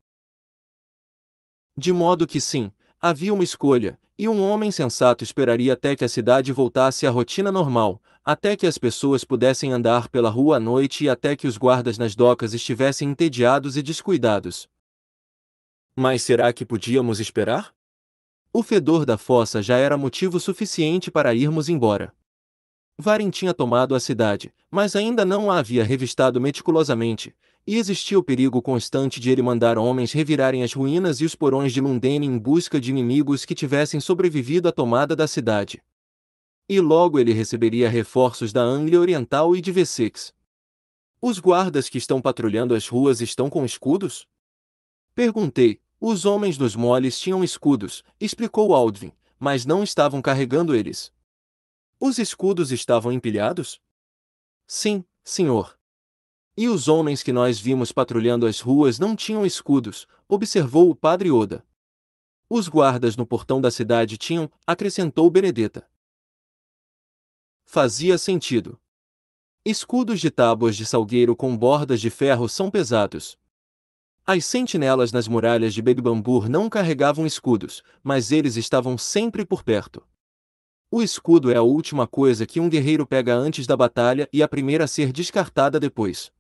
De modo que sim, Havia uma escolha, e um homem sensato esperaria até que a cidade voltasse à rotina normal, até que as pessoas pudessem andar pela rua à noite e até que os guardas nas docas estivessem entediados e descuidados. Mas será que podíamos esperar? O fedor da fossa já era motivo suficiente para irmos embora. Varen tinha tomado a cidade, mas ainda não a havia revistado meticulosamente, e existia o perigo constante de ele mandar homens revirarem as ruínas e os porões de Lundene em busca de inimigos que tivessem sobrevivido à tomada da cidade. E logo ele receberia reforços da Anglia Oriental e de Wessex. Os guardas que estão patrulhando as ruas estão com escudos? Perguntei. Os homens dos moles tinham escudos, explicou Aldvin, mas não estavam carregando eles. Os escudos estavam empilhados? Sim, senhor, e os homens que nós vimos patrulhando as ruas não tinham escudos, observou o padre Oda. Os guardas no portão da cidade tinham, acrescentou Benedetta. Fazia sentido. Escudos de tábuas de salgueiro com bordas de ferro são pesados. As sentinelas nas muralhas de Begbambur não carregavam escudos, mas eles estavam sempre por perto. O escudo é a última coisa que um guerreiro pega antes da batalha e a primeira a ser descartada depois.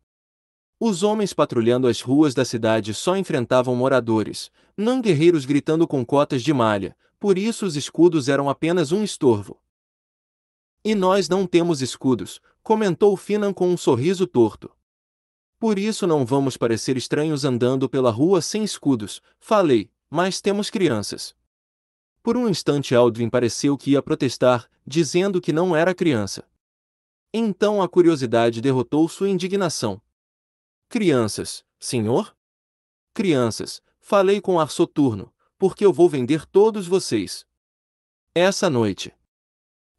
Os homens patrulhando as ruas da cidade só enfrentavam moradores, não guerreiros gritando com cotas de malha, por isso os escudos eram apenas um estorvo. E nós não temos escudos, comentou Finan com um sorriso torto. Por isso não vamos parecer estranhos andando pela rua sem escudos, falei, mas temos crianças. Por um instante Aldrin pareceu que ia protestar, dizendo que não era criança. Então a curiosidade derrotou sua indignação. Crianças, senhor? Crianças, falei com ar soturno, porque eu vou vender todos vocês. Essa noite.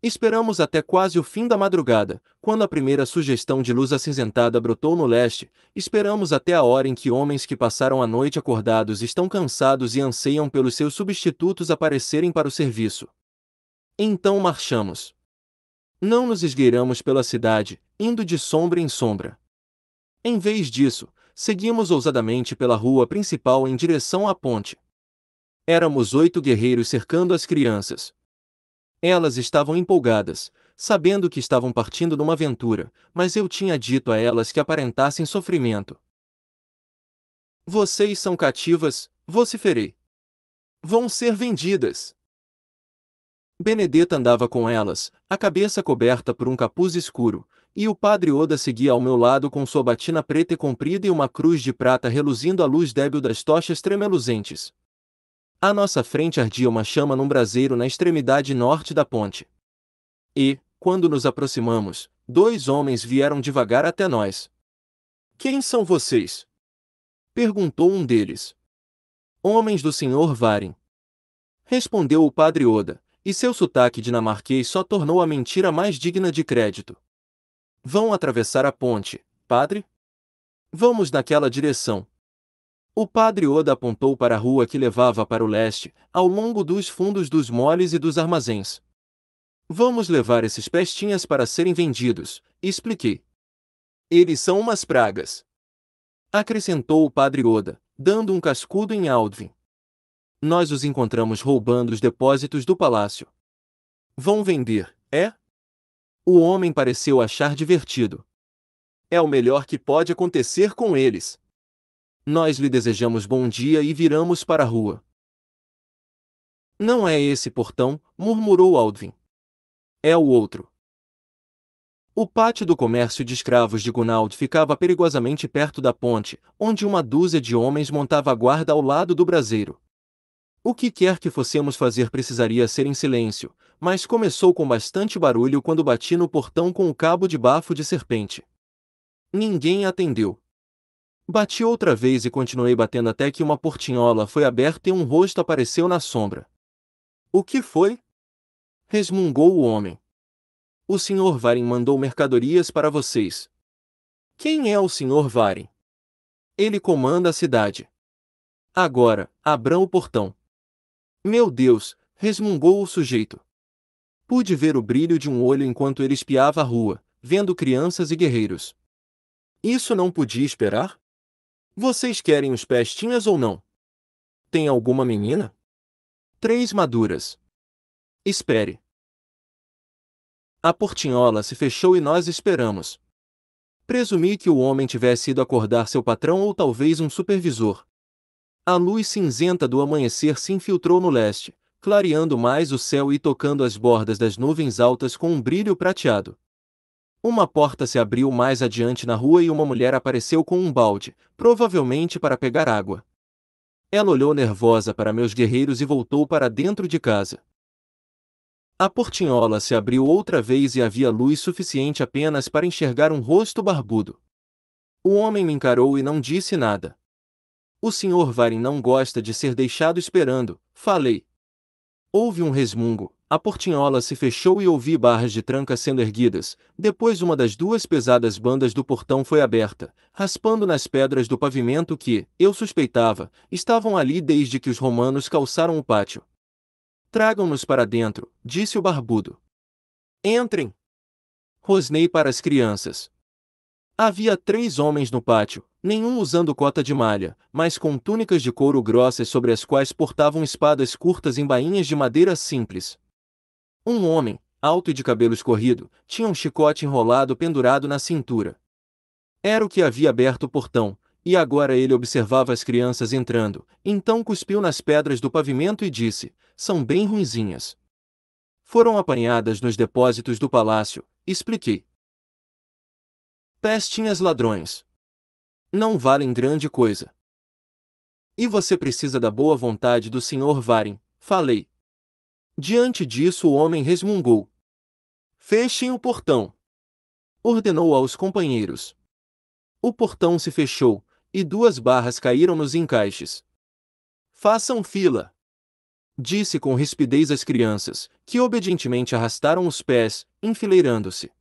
Esperamos até quase o fim da madrugada, quando a primeira sugestão de luz acinzentada brotou no leste, esperamos até a hora em que homens que passaram a noite acordados estão cansados e anseiam pelos seus substitutos aparecerem para o serviço. Então marchamos. Não nos esgueiramos pela cidade, indo de sombra em sombra. Em vez disso, seguimos ousadamente pela rua principal em direção à ponte. Éramos oito guerreiros cercando as crianças. Elas estavam empolgadas, sabendo que estavam partindo numa aventura, mas eu tinha dito a elas que aparentassem sofrimento. Vocês são cativas, vociferei. Vão ser vendidas. Benedetta andava com elas, a cabeça coberta por um capuz escuro, e o padre Oda seguia ao meu lado com sua batina preta e comprida e uma cruz de prata reluzindo a luz débil das tochas tremeluzentes. À nossa frente ardia uma chama num braseiro na extremidade norte da ponte. E, quando nos aproximamos, dois homens vieram devagar até nós. Quem são vocês? perguntou um deles. Homens do Senhor Varen. Respondeu o padre Oda, e seu sotaque dinamarquês só tornou a mentira mais digna de crédito. Vão atravessar a ponte, padre? Vamos naquela direção. O padre Oda apontou para a rua que levava para o leste, ao longo dos fundos dos moles e dos armazéns. Vamos levar esses pestinhas para serem vendidos, expliquei. Eles são umas pragas. Acrescentou o padre Oda, dando um cascudo em Aldvin. Nós os encontramos roubando os depósitos do palácio. Vão vender, é? O homem pareceu achar divertido. É o melhor que pode acontecer com eles. Nós lhe desejamos bom dia e viramos para a rua. Não é esse portão, murmurou Aldvin. É o outro. O pátio do comércio de escravos de Gunald ficava perigosamente perto da ponte, onde uma dúzia de homens montava a guarda ao lado do braseiro. O que quer que fossemos fazer precisaria ser em silêncio, mas começou com bastante barulho quando bati no portão com o cabo de bafo de serpente. Ninguém atendeu. Bati outra vez e continuei batendo até que uma portinhola foi aberta e um rosto apareceu na sombra. O que foi? resmungou o homem. O Sr. Varen mandou mercadorias para vocês. Quem é o Sr. Varen? Ele comanda a cidade. Agora, abram o portão. Meu Deus, resmungou o sujeito. Pude ver o brilho de um olho enquanto ele espiava a rua, vendo crianças e guerreiros. Isso não podia esperar? Vocês querem os pestinhas ou não? Tem alguma menina? Três maduras. Espere. A portinhola se fechou e nós esperamos. Presumi que o homem tivesse ido acordar seu patrão ou talvez um supervisor. A luz cinzenta do amanhecer se infiltrou no leste, clareando mais o céu e tocando as bordas das nuvens altas com um brilho prateado. Uma porta se abriu mais adiante na rua e uma mulher apareceu com um balde, provavelmente para pegar água. Ela olhou nervosa para meus guerreiros e voltou para dentro de casa. A portinhola se abriu outra vez e havia luz suficiente apenas para enxergar um rosto barbudo. O homem me encarou e não disse nada. O Sr. Varin não gosta de ser deixado esperando, falei, Houve um resmungo, a portinhola se fechou e ouvi barras de tranca sendo erguidas. Depois, uma das duas pesadas bandas do portão foi aberta, raspando nas pedras do pavimento que, eu suspeitava, estavam ali desde que os romanos calçaram o pátio. Tragam-nos para dentro, disse o barbudo. Entrem! Rosnei para as crianças. Havia três homens no pátio, nenhum usando cota de malha, mas com túnicas de couro grossas sobre as quais portavam espadas curtas em bainhas de madeira simples. Um homem, alto e de cabelo escorrido, tinha um chicote enrolado pendurado na cintura. Era o que havia aberto o portão, e agora ele observava as crianças entrando, então cuspiu nas pedras do pavimento e disse: São bem ruinzinhas. Foram apanhadas nos depósitos do palácio, expliquei. Pestinhas ladrões não valem grande coisa. E você precisa da boa vontade do Senhor Varen, falei. Diante disso o homem resmungou. Fechem o portão. Ordenou aos companheiros. O portão se fechou, e duas barras caíram nos encaixes. Façam fila. Disse com rispidez às crianças, que obedientemente arrastaram os pés, enfileirando-se.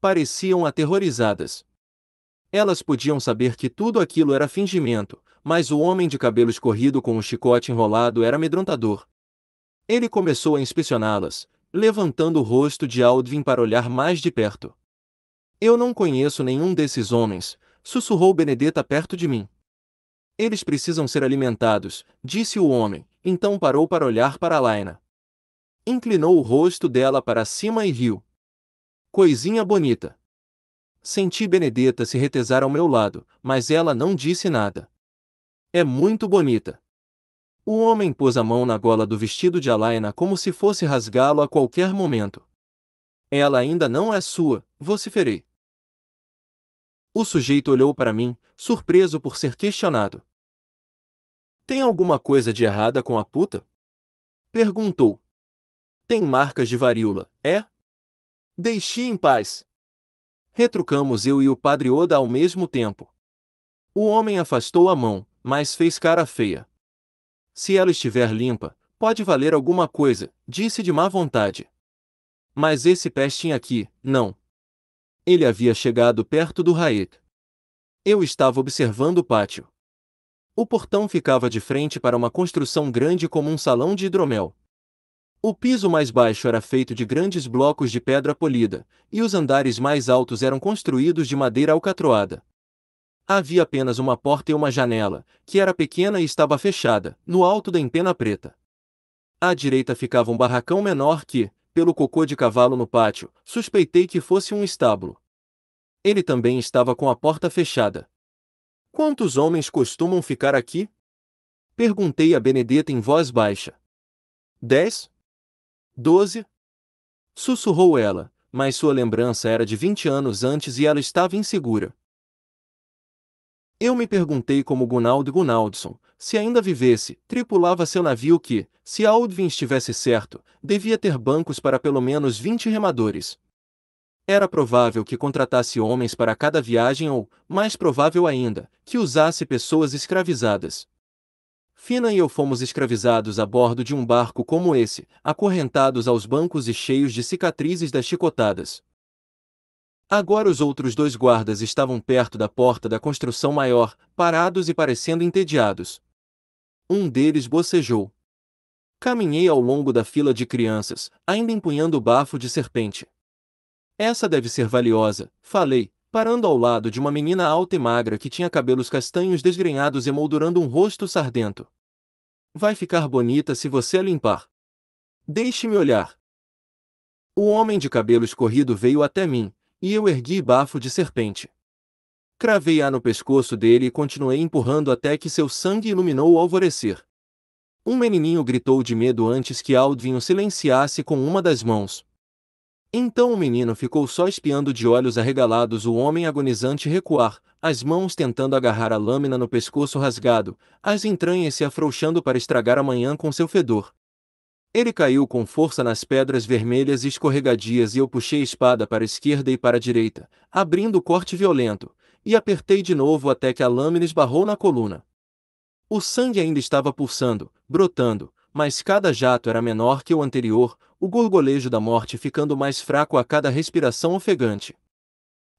Pareciam aterrorizadas. Elas podiam saber que tudo aquilo era fingimento, mas o homem de cabelo escorrido com o um chicote enrolado era amedrontador. Ele começou a inspecioná-las, levantando o rosto de Aldvin para olhar mais de perto. Eu não conheço nenhum desses homens, sussurrou Benedetta perto de mim. Eles precisam ser alimentados, disse o homem, então parou para olhar para Laina. Inclinou o rosto dela para cima e riu. Coisinha bonita. Senti Benedetta se retesar ao meu lado, mas ela não disse nada. É muito bonita. O homem pôs a mão na gola do vestido de Alaina como se fosse rasgá-lo a qualquer momento. Ela ainda não é sua, vociferei. O sujeito olhou para mim, surpreso por ser questionado. Tem alguma coisa de errada com a puta? Perguntou. Tem marcas de varíola, é? Deixe em paz retrucamos eu e o padre Oda ao mesmo tempo. O homem afastou a mão, mas fez cara feia. Se ela estiver limpa, pode valer alguma coisa, disse de má vontade. Mas esse pestinho aqui, não. Ele havia chegado perto do Raet. Eu estava observando o pátio. O portão ficava de frente para uma construção grande como um salão de hidromel, o piso mais baixo era feito de grandes blocos de pedra polida, e os andares mais altos eram construídos de madeira alcatroada. Havia apenas uma porta e uma janela, que era pequena e estava fechada, no alto da empena preta. À direita ficava um barracão menor que, pelo cocô de cavalo no pátio, suspeitei que fosse um estábulo. Ele também estava com a porta fechada. Quantos homens costumam ficar aqui? Perguntei a Benedetta em voz baixa. Dez? Doze? Sussurrou ela, mas sua lembrança era de vinte anos antes e ela estava insegura. Eu me perguntei como Gunald Gunaldson, se ainda vivesse, tripulava seu navio que, se Aldvin estivesse certo, devia ter bancos para pelo menos 20 remadores. Era provável que contratasse homens para cada viagem ou, mais provável ainda, que usasse pessoas escravizadas. Fina e eu fomos escravizados a bordo de um barco como esse, acorrentados aos bancos e cheios de cicatrizes das chicotadas. Agora os outros dois guardas estavam perto da porta da construção maior, parados e parecendo entediados. Um deles bocejou. Caminhei ao longo da fila de crianças, ainda empunhando o bafo de serpente. Essa deve ser valiosa, falei, parando ao lado de uma menina alta e magra que tinha cabelos castanhos desgrenhados e emoldurando um rosto sardento. Vai ficar bonita se você limpar. Deixe-me olhar. O homem de cabelo escorrido veio até mim, e eu ergui bafo de serpente. Cravei-a no pescoço dele e continuei empurrando até que seu sangue iluminou o alvorecer. Um menininho gritou de medo antes que Aldvin o silenciasse com uma das mãos. Então o menino ficou só espiando de olhos arregalados o homem agonizante recuar, as mãos tentando agarrar a lâmina no pescoço rasgado, as entranhas se afrouxando para estragar a manhã com seu fedor. Ele caiu com força nas pedras vermelhas e escorregadias e eu puxei a espada para a esquerda e para a direita, abrindo o corte violento, e apertei de novo até que a lâmina esbarrou na coluna. O sangue ainda estava pulsando, brotando, mas cada jato era menor que o anterior, o gorgolejo da morte ficando mais fraco a cada respiração ofegante.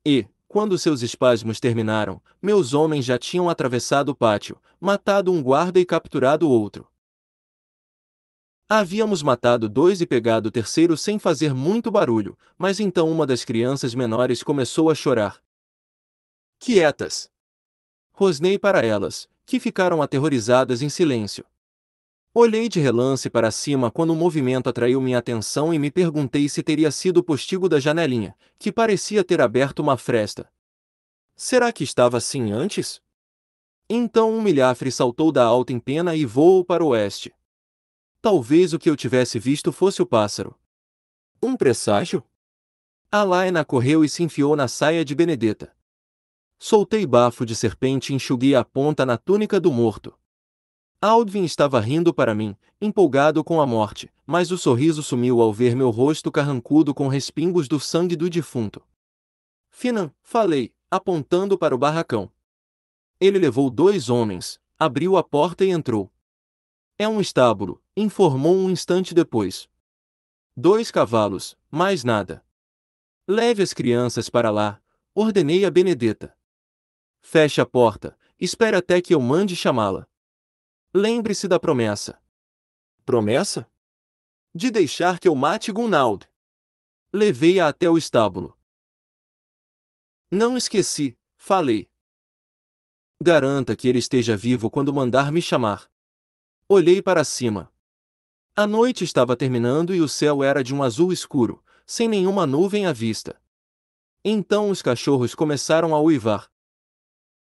E, quando seus espasmos terminaram, meus homens já tinham atravessado o pátio, matado um guarda e capturado outro. Havíamos matado dois e pegado o terceiro sem fazer muito barulho, mas então uma das crianças menores começou a chorar. Quietas! Rosnei para elas, que ficaram aterrorizadas em silêncio. Olhei de relance para cima quando o movimento atraiu minha atenção e me perguntei se teria sido o postigo da janelinha, que parecia ter aberto uma fresta. Será que estava assim antes? Então um milhafre saltou da alta empena e voou para o oeste. Talvez o que eu tivesse visto fosse o pássaro. Um presságio? A correu e se enfiou na saia de Benedetta. Soltei bafo de serpente e enxuguei a ponta na túnica do morto. Aldvin estava rindo para mim, empolgado com a morte, mas o sorriso sumiu ao ver meu rosto carrancudo com respingos do sangue do defunto. Finan, falei, apontando para o barracão. Ele levou dois homens, abriu a porta e entrou. É um estábulo, informou um instante depois. Dois cavalos, mais nada. Leve as crianças para lá, ordenei a Benedetta. Feche a porta, espere até que eu mande chamá-la. Lembre-se da promessa. Promessa? De deixar que eu mate Gunald. Levei-a até o estábulo. Não esqueci, falei. Garanta que ele esteja vivo quando mandar me chamar. Olhei para cima. A noite estava terminando e o céu era de um azul escuro, sem nenhuma nuvem à vista. Então os cachorros começaram a uivar,